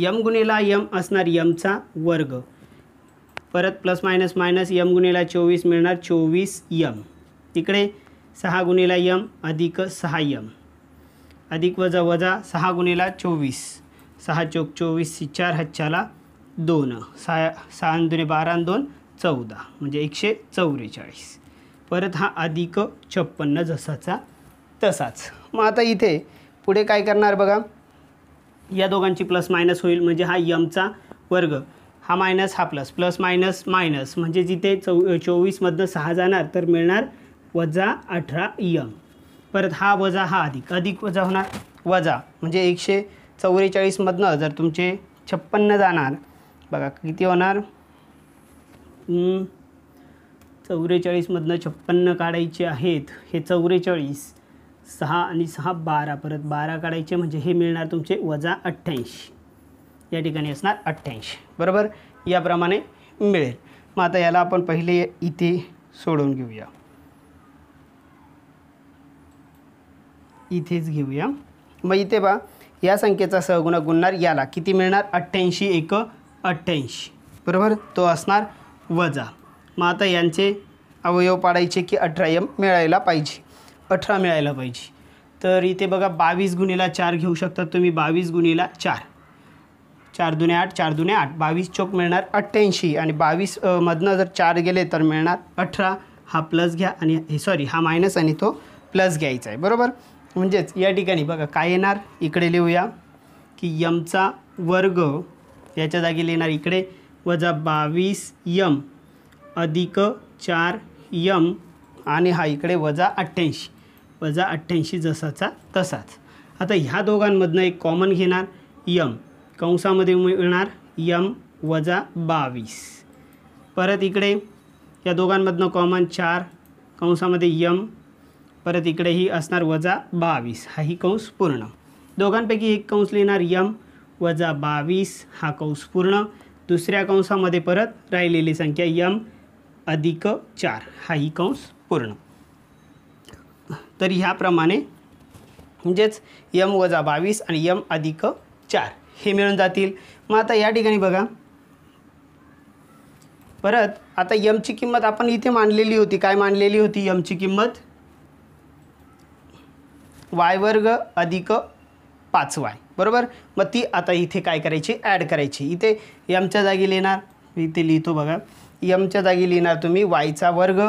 A: यम गुणेला यम असणार यमचा वर्ग परत प्लस मायनस मायनस यम गुणेला चोवीस मिळणार चोवीस यम तिकडे सहा गुणेला यम अधिक सहा यम अधिक वजा वजा सहा गुणेला चोवीस सहा चोक चोवीस चार हच्च्याला दोन सहा सहा दुने बारा दोन चौदा म्हणजे एकशे चौवेचाळीस परत हा अधिक छप्पन्न जसाचा तसाच मग आता इथे पुढे काय करणार बघा या दोघांची प्लस मायनस होईल म्हणजे हा यमचा वर्ग हा मायनस हा प्लस प्लस मायनस मायनस म्हणजे जिथे चौ चोवीसमधनं सहा जाणार तर मिळणार वजा अठरा यम परत हा वजा हा अधिक अधिक वजा होणार वजा म्हणजे एकशे चौवेचाळीसमधनं जर तुमचे छप्पन्न जाणार बघा किती होणार चौवेचाळीसमधनं छप्पन्न काढायचे आहेत हे चौवेचाळीस सहा आणि सहा बारा परत बारा काढायचे म्हणजे हे मिळणार तुमचे वजा अठ्ठ्याऐंशी या ठिकाणी असणार अठ्ठ्याऐंशी बरोबर याप्रमाणे मिळेल मग आता याला आपण पहिले इथे सोडवून घेऊया इथेच घेऊया मग इथे बा या संख्येचा सहगुण गुणणार याला किती मिळणार अठ्ठ्याऐंशी एक अठ्ठ्याऐंशी बरोबर तो असणार वजा मग आता यांचे अवयव पाडायचे की अठरा एम मिळायला पाहिजे अठरा मिळायला पाहिजे तर इथे बघा बावीस गुणीला चार घेऊ शकता तुम्ही बावीस गुणीला चार चार दुने आठ चार दुने आठ बावीस चौक मिळणार अठ्ठ्याऐंशी आणि बावीसमधनं जर चार गेले तर मिळणार अठरा हा प्लस घ्या आणि सॉरी हा मायनस आणि तो प्लस घ्यायचा आहे बरोबर म्हणजेच या ठिकाणी बघा काय येणार इकडे लिहूया की यमचा वर्ग याच्या जागी लिहिणार इकडे वजा बावीस यम अधिक चार यम आणि हा इकडे वजा अठ्ठ्याऐंशी वजा अठ्ठ्याऐंशी जसाचा तसाच आता ह्या दोघांमधनं एक कॉमन घेणार यम कंसामध्ये मिळणार यम वजा बावीस परत इकडे या दोघांमधनं कॉमन चार कंसामध्ये यम परत इकडे ही असणार वजा बावीस हा ही कंस पूर्ण दोघांपैकी एक कंस लिहिणार यम वजा बावीस हा कंस पूर्ण दुसऱ्या कंसामध्ये परत राहिलेली संख्या यम अधिक चार हा ही कंस पूर्ण तर ह्याप्रमाणे म्हणजेच यम वजा बावीस आणि यम अधिक चार हे मिळून जातील मग आता या ठिकाणी बघा परत आता यमची किंमत आपण इथे मांडलेली होती काय मांडलेली होती यमची किंमत वाय वर्ग अधिक पाच वाय बरोबर मग ती आता इथे काय करायची ॲड करायची इथे यमच्या जागी लिहिणार इथे लिहितो बघा यमच्या जागी लिहिणार तुम्ही वायचा वर्ग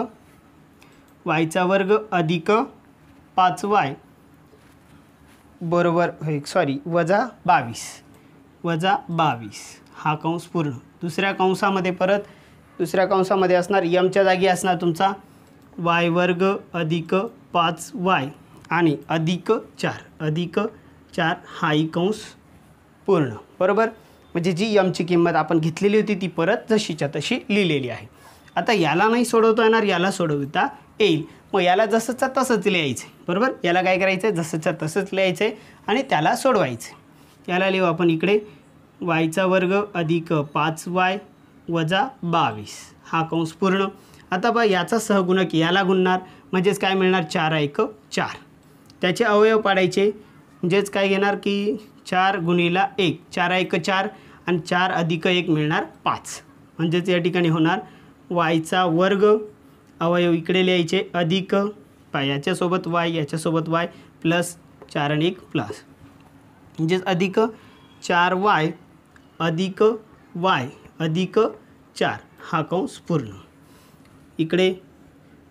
A: वायचा वर्ग अधिक पाच वाय बरोबर सॉरी वजा बावीस वजा बावीस हा कंस पूर्ण दुसऱ्या कंसामध्ये परत दुसऱ्या कंसामध्ये असणार यमच्या जागी असणार तुमचा वाय वर्ग अधिक पाच वाय आणि अधिक चार अधिक चार हाही कंस पूर्ण बरोबर म्हणजे जी यमची किंमत आपण घेतलेली होती ती परत जशीच्या तशी लिहिलेली आहे आता याला नाही सोडवता येणार याला सोडवता येईल मग याला जसंचा तसंच लिहायचं आहे बरोबर याला काय करायचं आहे जसंच्या तसंच लिहायचं आहे आणि त्याला सोडवायचं आहे याला लिहू आपण इकडे वायचा वर्ग अधिक पाच वाय वजा बावीस हा कंस पूर्ण आता बा याचा सहगुणक याला गुणणार म्हणजेच काय मिळणार चार एक चार त्याचे अवयव पाडायचे म्हणजेच काय घेणार की चार गुणीला एक चार एक चार आणि चार अधिक एक मिळणार पाच म्हणजेच या ठिकाणी होणार वायचा वर्ग अवयव इकडे लिहायचे अधिक पाय याच्यासोबत वाय याच्यासोबत वाय प्लस चार आणि एक प्लस म्हणजेच अधिक चार वाय अधिक वाय अधिक चार हा कंस पूर्ण इकडे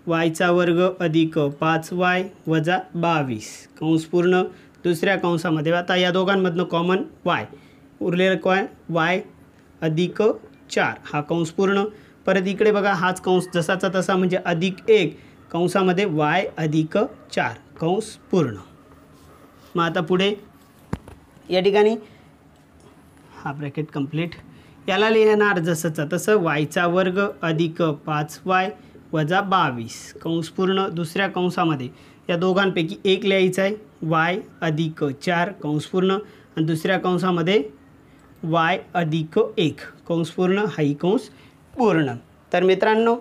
A: वायचा वर्ग अधिक पाच वाय वजा बावीस कंस पूर्ण दुसऱ्या कंसामध्ये आता या दोघांमधनं कॉमन वाय उरलेलं काय वाय अधिक चार हा कंस पूर्ण परत इकडे बघा हाच कंस जसाचा तसा म्हणजे अधिक एक कंसामध्ये वाय अधिक चार कंस पूर्ण मग आता पुढे या ठिकाणी हा ब्रॅकेट कम्प्लीट याला लिहिणार जसंचा तसं वायचा वर्ग अधिक पाच वाय वजा बावीस कंस पूर्ण दुसऱ्या कंसामध्ये या दोघांपैकी एक लिहायचं आहे वाय अधिक चार कंस पूर्ण आणि दुसऱ्या कंसामध्ये वाय अधिक एक कंस पूर्ण हाई कंस पूर्ण तर मित्रांनो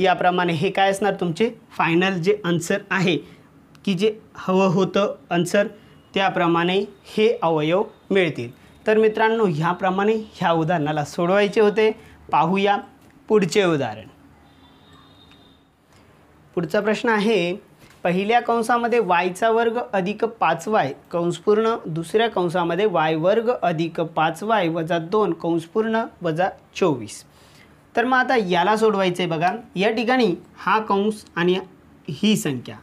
A: याप्रमाणे हे काय असणार तुमचे फायनल जे आन्सर आहे की जे हवं होतं आन्सर त्याप्रमाणे हे अवयव मिळतील तर मित्रांनो ह्याप्रमाणे ह्या उदाहरणाला सोडवायचे होते पाहूया पुढचे उदाहरण पुढचा प्रश्न आहे पहिल्या कंसामध्ये वायचा वर्ग अधिक पाच वाय कंसपूर्ण दुसऱ्या कंसामध्ये वाय वर्ग अधिक पाच वाय वजा दोन कंसपूर्ण वजा चोवीस तर मग आता याला सोडवायचं आहे बघा या ठिकाणी हा कंस आणि ही संख्या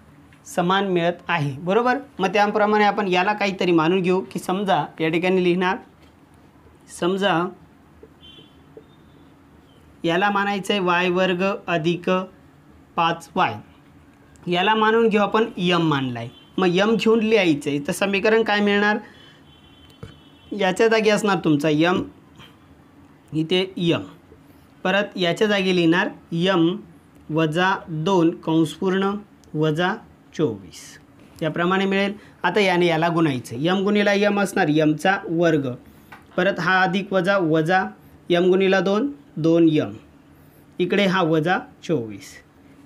A: समान मिळत आहे बरोबर मग त्याप्रमाणे आपण याला काहीतरी मानून घेऊ की समजा या ठिकाणी लिहिणार समजा याला मानायचं आहे वाय वर्ग अधिक पाच वाय याला मानून घेऊ आपण यम मानला आहे मग यम घेऊन लिहायचं आहे तर समीकरण काय मिळणार याच्या जागी असणार तुमचा यम इथे यम परत याच्या जागी लिहिणार यम वजा दोन कंसपूर्ण वजा चोवीस याप्रमाणे मिळेल आता याने याला गुणायचं यम गुणीला यम असणार यमचा वर्ग परत हा अधिक वजा वजा यम गुणीला दोन दोन यम इकडे हा वजा चोवीस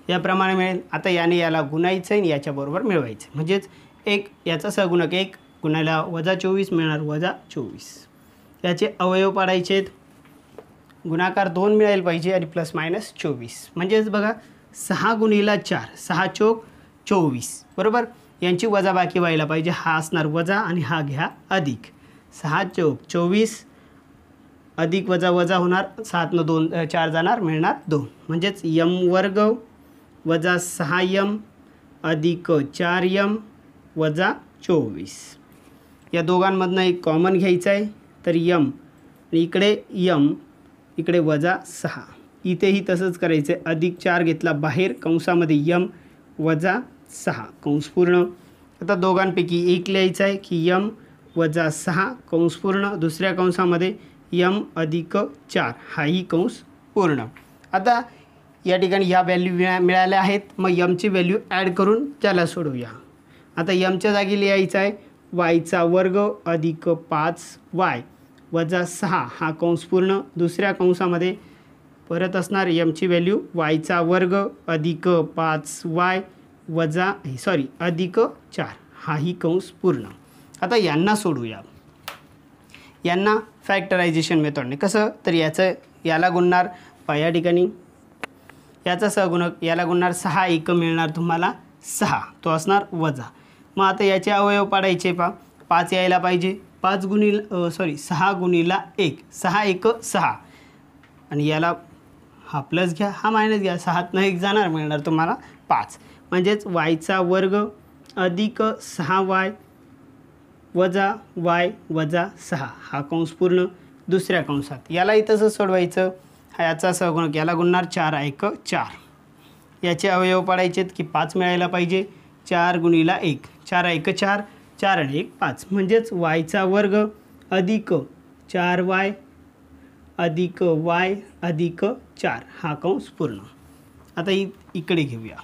A: याप्रमाणे मिळेल आता याने याला गुणायचं आणि याच्याबरोबर मिळवायचं म्हणजेच एक याचा सगुणक एक गुणाला वजा चोवीस मिळणार वजा चोवीस याचे अवयव पाडायचे आहेत गुणाकार दोन मिळायला पाहिजे आणि प्लस मायनस चोवीस म्हणजेच बघा सहा गुणीला चार सहा चोक चोवीस बरोबर यांची वजा बाकी व्हायला पाहिजे हा असणार वजा आणि हा घ्या अधिक सहा चोक चोवीस अधिक वजा वजा होणार न दोन चार जाणार मिळणार दोन म्हणजेच यम वर्ग वजा सहा यम अधिक चार यम वजा चोवीस या दोघांमधनं एक कॉमन घ्यायचं आहे तर यम इकडे यम इकडे वजा सहा इथेही तसंच करायचं आहे अधिक चार घेतला बाहेर कंसामध्ये यम वजा सहा कंसपूर्ण आता दोघांपैकी एक लिहायचं आहे की यम वजा सहा कंस पूर्ण दुसऱ्या कंसामध्ये यम अधिक चार हाही कंस पूर्ण आता या ठिकाणी ह्या व्हॅल्यू मिळा मिळाल्या आहेत मग यमची व्हॅल्यू ॲड करून त्याला सोडवूया आता यमच्या जागी लिहायचं आहे वायचा वर्ग अधिक पाच वाय वजा सहा हा कंस पूर्ण दुसऱ्या कंसामध्ये परत असणार यमची व्हॅल्यू वायचा वर्ग अधिक पाच वाय वजा सॉरी अधिक चार हाही कंस पूर्ण आता यांना सोडूया यांना फॅक्टरायझेशन मेथडने कसं तर याचं याला गुणणार या ठिकाणी याचा सहगुणक याला गुणणार सहा एक मिळणार तुम्हाला सहा तो असणार वजा मग आता याचे अवयव पाडायचे पा पाच यायला पाहिजे पाच गुणि सॉरी सहा गुणीला एक सहा एक सहा आणि याला हा प्लस घ्या हा मायनस घ्या सहातनं एक जाणार मिळणार तुम्हाला पाच म्हणजेच वायचा वर्ग अधिक सहा वाय वजा वाय वजा सहा हा कंस पूर्ण दुसऱ्या कंसात याला असं सोडवायचं हा याचा सहगुणक याला गुणणार चार एक चार याचे अवयव पाडायचेत की पाच मिळायला पाहिजे चार गुणीला एक चार एक चार चार आणि एक पाच म्हणजेच वायचा वर्ग अधिक चार वाय अधिक वाय अधिक चार हा कंस पूर्ण आता इकडे घेऊया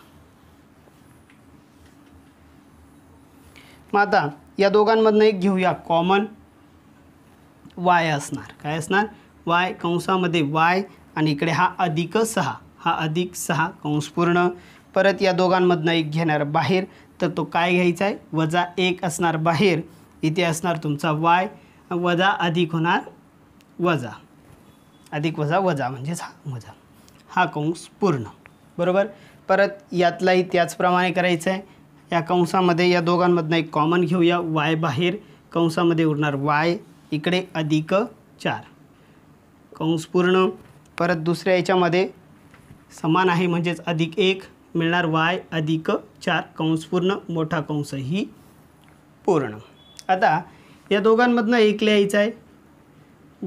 A: मग आता या दोघांमधनं एक घेऊया कॉमन वाय असणार काय असणार वाय कंसामध्ये वाय आणि इकडे हा अधिक सहा हा अधिक सहा कंस पूर्ण परत या दोघांमधनं एक घेणार बाहेर तर तो काय घ्यायचा आहे वजा एक असणार बाहेर इथे असणार तुमचा वाय वजा अधिक होणार वजा अधिक वजा वजा म्हणजेच हा वजा हा कंस पूर्ण बरोबर परत यातलाही त्याचप्रमाणे करायचं आहे या कंसामध्ये या दोघांमधनं एक कॉमन घेऊया वाय बाहेर कंसामध्ये उरणार वाय इकडे अधिक चार कंस पूर्ण परत दुसऱ्या याच्यामध्ये समान आहे म्हणजेच अधिक एक मिळणार वाय अधिक चार कंस पूर्ण मोठा कंस ही पूर्ण आता या दोघांमधनं एक लिहायचं आहे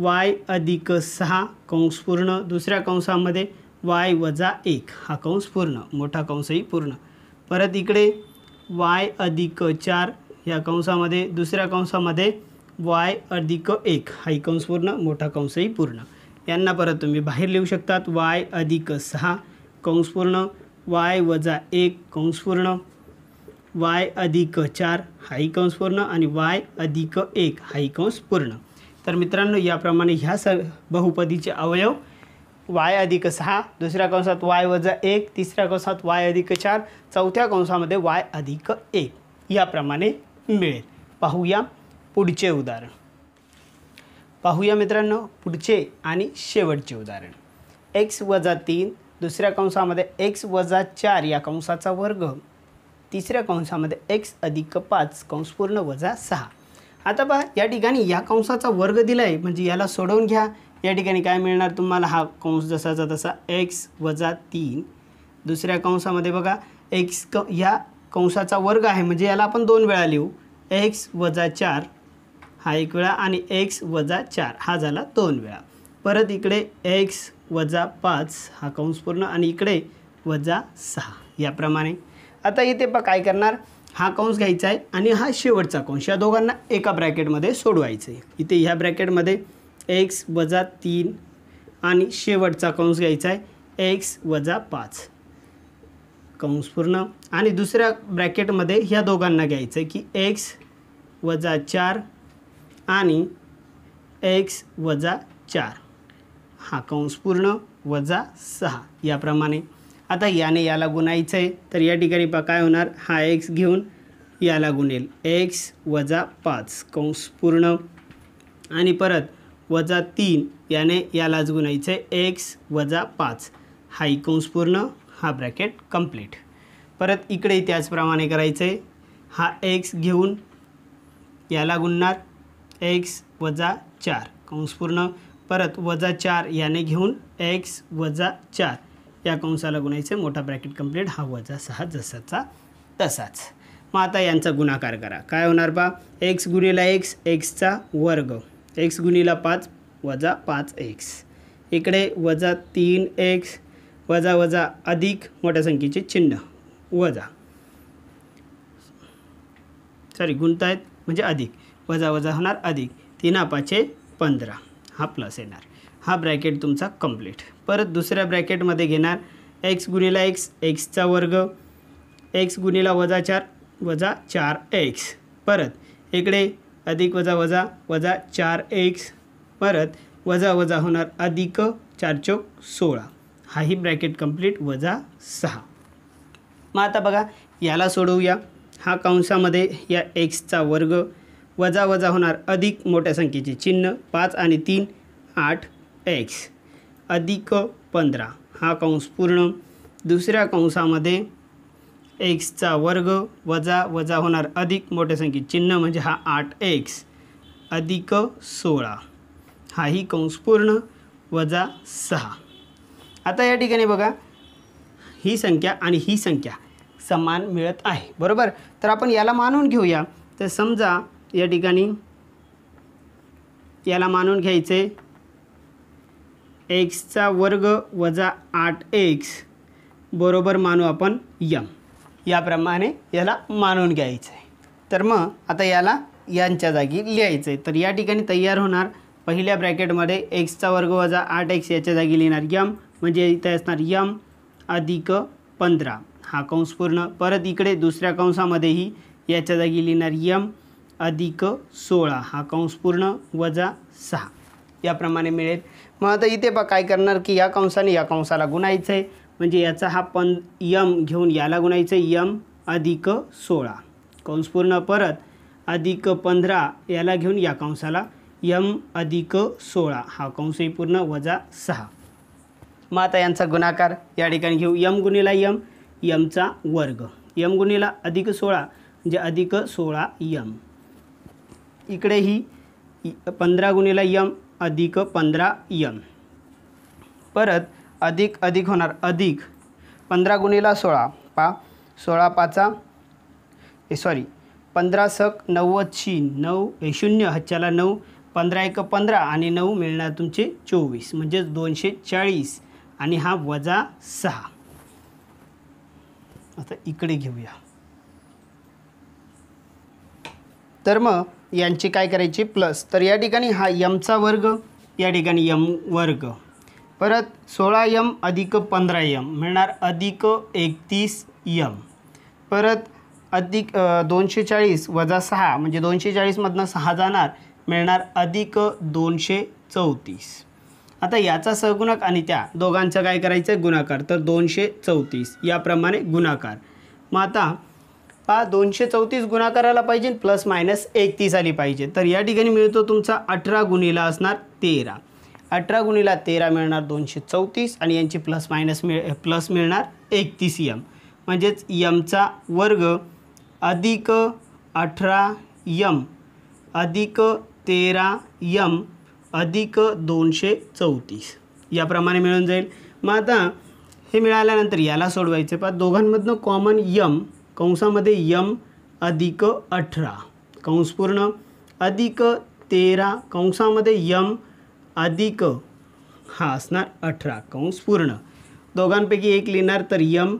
A: वाय अधिक सहा कंस पूर्ण दुसऱ्या कंसामध्ये वाय वजा एक हा कंस पूर्ण मोठा कंसही पूर्ण परत इकडे वाय अधिक चार या कंसामध्ये दुसऱ्या कंसामध्ये वाय अधिक एक हाही कंस पूर्ण मोठा कंसही पूर्ण यांना परत तुम्ही बाहेर लिहू शकतात वाय अधिक सहा कंस पूर्ण वाय वजा एक कंसपूर्ण वाय अधिक चार हाई कंसपूर्ण आणि वाय अधिक एक हाई कंस पूर्ण तर मित्रांनो याप्रमाणे ह्या स बहुपदीचे अवयव वाय अधिक सहा दुसऱ्या कंसात वाय वजा एक तिसऱ्या कंसात वाय अधिक चार चौथ्या कंसामध्ये वाय अधिक एक याप्रमाणे मिळेल पाहूया पुढचे उदाहरण पाहूया मित्रांनो पुढचे आणि शेवटचे उदाहरण एक्स वजा तीन दुसऱ्या कंसामध्ये एक्स वजा चार या कंसाचा वर्ग तिसऱ्या कंसामध्ये एक्स अधिक पाच कंस पूर्ण वजा सहा आता बघा या ठिकाणी या कंसाचा वर्ग दिला आहे म्हणजे याला सोडवून घ्या या ठिकाणी काय मिळणार तुम्हाला हा कंस जसाचा तसा एक्स वजा तीन दुसऱ्या कंसामध्ये बघा एक्स क या कंसाचा वर्ग आहे म्हणजे याला आपण दोन वेळा लिहू एक्स वजा चार हा एक वेळा आणि एक्स वजा चार हा झाला दोन वेळा परत इकडे एक्स वजा पाच हा कंस पूर्ण आणि इकडे वजा सहा याप्रमाणे आता इथे प काय करणार हा कंस घ्यायचा आहे आणि हा शेवटचा कंस या दोघांना एका ब्रॅकेटमध्ये सोडवायचं आहे इथे ह्या ब्रॅकेटमध्ये एक्स वजा तीन आणि शेवटचा कंस घ्यायचा आहे एक्स वजा पाच कंस पूर्ण आणि दुसऱ्या ब्रॅकेटमध्ये ह्या दोघांना घ्यायचं आहे की एक्स वजा चार आणि एक्स वजा चार हा कंस पूर्ण वजा सहा याप्रमाणे आता याने याला गुणायचं आहे तर या ठिकाणी पा काय होणार हा एक्स घेऊन याला गुणेल एक्स वजा पाच कंस पूर्ण आणि परत वजा तीन याने यालाच गुणायचं आहे एक्स वजा पाच हा कंस पूर्ण हा ब्रॅकेट कंप्लीट परत इकडे त्याचप्रमाणे करायचं आहे हा एक्स घेऊन याला गुणणार एक्स वजा चार कंस पूर्ण परत वजा चार याने घेऊन एक्स वजा चार या कंसाला गुणायचं मोठा ब्रॅकेट कम्प्लीट हा वजा सहा जसाचा तसाच मग आता यांचा गुणाकार करा काय होणार बा एक्स गुणिला एक्स एक्सचा वर्ग एक्स गुणिला पाच वजा पाच एक्स इकडे वजा तीन एक्स वजा वजा अधिक मोठ्या संख्येचे चिन्ह वजा सॉरी गुणतायत म्हणजे अधिक वजा वजा होणार अधिक तीन पाचे पंधरा हा प्लस येणार हा ब्रॅकेट तुमचा कम्प्लीट परत दुसऱ्या ब्रॅकेटमध्ये घेणार एक्स गुणिला एक्स एक्सचा वर्ग एक्स गुणिला वजा चार वजा चार एक्स परत इकडे अधिक वजा वजा वजा चार एक्स परत वजा वजा होणार अधिक चार चौक सोळा हाही ब्रॅकेट कंप्लीट वजा सहा मग आता बघा याला सोडवूया हा कंसामध्ये या एक्सचा वर्ग वजा वजा होणार अधिक मोठ्या संख्येचे चिन्ह पाच आणि तीन आठ एक्स अधिक पंधरा हा कंस पूर्ण दुसऱ्या कंसामध्ये एक्सचा वर्ग वजा वजा होणार अधिक मोठ्या संख्येचे चिन्ह म्हणजे हा आठ एक्स अधिक सोळा हाही कंस पूर्ण वजा सहा आता या ठिकाणी बघा ही संख्या आणि ही संख्या समान मिळत आहे बरोबर तर आपण याला मानून घेऊया तर समजा या ठिकाणी याला मानून घ्यायचे एक्सचा वर्ग वजा आठ एक्स बरोबर मानू आपण यम याप्रमाणे याला मानून घ्यायचं आहे तर मग आता याला यांच्या जागी लिहायचं आहे तर या ठिकाणी तयार होणार पहिल्या ब्रॅकेटमध्ये एक्सचा वर्ग वजा आठ एक्स याच्या जागी लिहिणार यम म्हणजे इथे असणार यम अधिक पंधरा हा कंस पूर्ण परत इकडे दुसऱ्या कंसामध्येही याच्या जागी लिहिणार यम अधिक सोळा हा कंस पूर्ण वजा सहा याप्रमाणे मिळेल मग आता इथे बघ काय करणार की या कंसाने या कंसाला गुणायचं आहे म्हणजे याचा हा पण यम घेऊन याला गुणायचं आहे यम अधिक सोळा कंस पूर्ण परत अधिक पंधरा याला घेऊन या कंसाला यम अधिक सोळा हा कंसही पूर्ण वजा सहा मग आता यांचा गुणाकार या ठिकाणी घेऊ यम गुणिला यम यमचा वर्ग यम गुणिला अधिक सोळा म्हणजे अधिक सोळा यम इकडेही पंधरा गुणिला यम अधिक पंधरा यम परत अधिक अधिक होणार अधिक पंधरा गुणिला सोळा पा सोळा पाचा सॉरी पंधरा सक शीन नऊ हे शून्य हच्च्याला नऊ पंधरा एक पंधरा आणि नऊ मिळणार तुमचे चोवीस म्हणजेच दोनशे चाळीस आणि हा वजा सहा आता इकडे घेऊया तर मग यांची काय करायची प्लस तर या ठिकाणी हा यमचा वर्ग या ठिकाणी यम वर्ग परत सोळा यम अधिक पंधरा यम मिळणार अधिक एकतीस यम परत अधिक दोनशे चाळीस वजा सहा म्हणजे दोनशे चाळीसमधनं सहा जाणार मिळणार अधिक दोनशे चौतीस आता याचा सहगुणक आणि त्या दोघांचा काय करायचं आहे गुणाकार तर दोनशे चौतीस याप्रमाणे गुणाकार मग आता पहा दोनशे चौतीस गुणाकाराला पाहिजे प्लस मायनस एकतीस आली पाहिजे तर या ठिकाणी मिळतो तुमचा अठरा गुणीला असणार तेरा अठरा गुणीला तेरा मिळणार दोनशे चौतीस आणि यांची प्लस मायनस मिळ प्लस मिळणार एकतीस यम म्हणजेच यमचा वर्ग अधिक अठरा यम अधिक तेरा यम अधिक दोनशे चौतीस याप्रमाणे मिळून जाईल मग आता हे मिळाल्यानंतर याला सोडवायचं पहा दोघांमधनं कॉमन यम कंसामध्ये यम अधिक अठरा कंसपूर्ण अधिक तेरा कंसामध्ये यम अधिक हा असणार अठरा कंसपूर्ण दोघांपैकी एक लिहिणार तर यम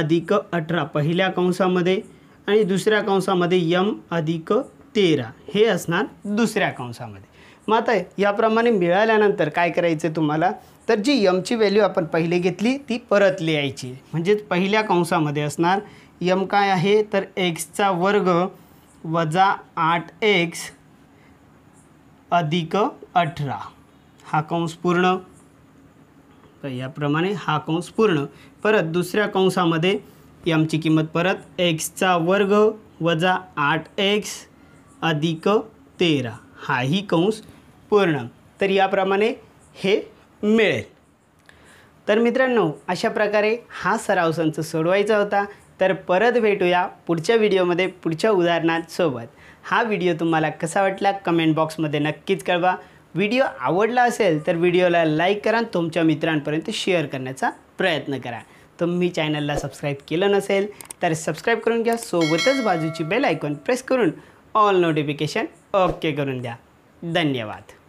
A: अधिक अठरा पहिल्या कंसामध्ये आणि दुसऱ्या कंसामध्ये यम अधिक तेरा हे असणार दुसऱ्या कंसामध्ये मग आता याप्रमाणे मिळाल्यानंतर काय करायचं तुम्हाला तर जी यमची व्हॅल्यू आपण पहिले घेतली ती परत लिहायची म्हणजेच पहिल्या कंसामध्ये असणार यम काय आहे तर एक्सचा वर्ग वजा आठ एक्स अधिक अठरा हा कंस पूर्ण तर याप्रमाणे हा कंस पूर्ण परत दुसऱ्या कंसामध्ये यमची किंमत परत एक्सचा वर्ग वजा आठ एक्स अधिक तेरा हाही कंस पूर्ण तर याप्रमाणे हे मिळेल तर मित्रांनो अशा प्रकारे हा सराव संच सोडवायचा होता तर परत भेटूया पुढच्या व्हिडिओमध्ये पुढच्या उदाहरणांसोबत हा व्हिडिओ तुम्हाला कसा वाटला कमेंट बॉक्समध्ये नक्कीच कळवा व्हिडिओ आवडला असेल तर व्हिडिओला लाईक करा तुमच्या मित्रांपर्यंत शेअर करण्याचा प्रयत्न करा तुम्ही चॅनलला सबस्क्राईब केलं नसेल तर सबस्क्राईब करून घ्या सोबतच बाजूची बेल आयकॉन प्रेस करून ऑल नोटिफिकेशन ओके करून द्या धन्यवाद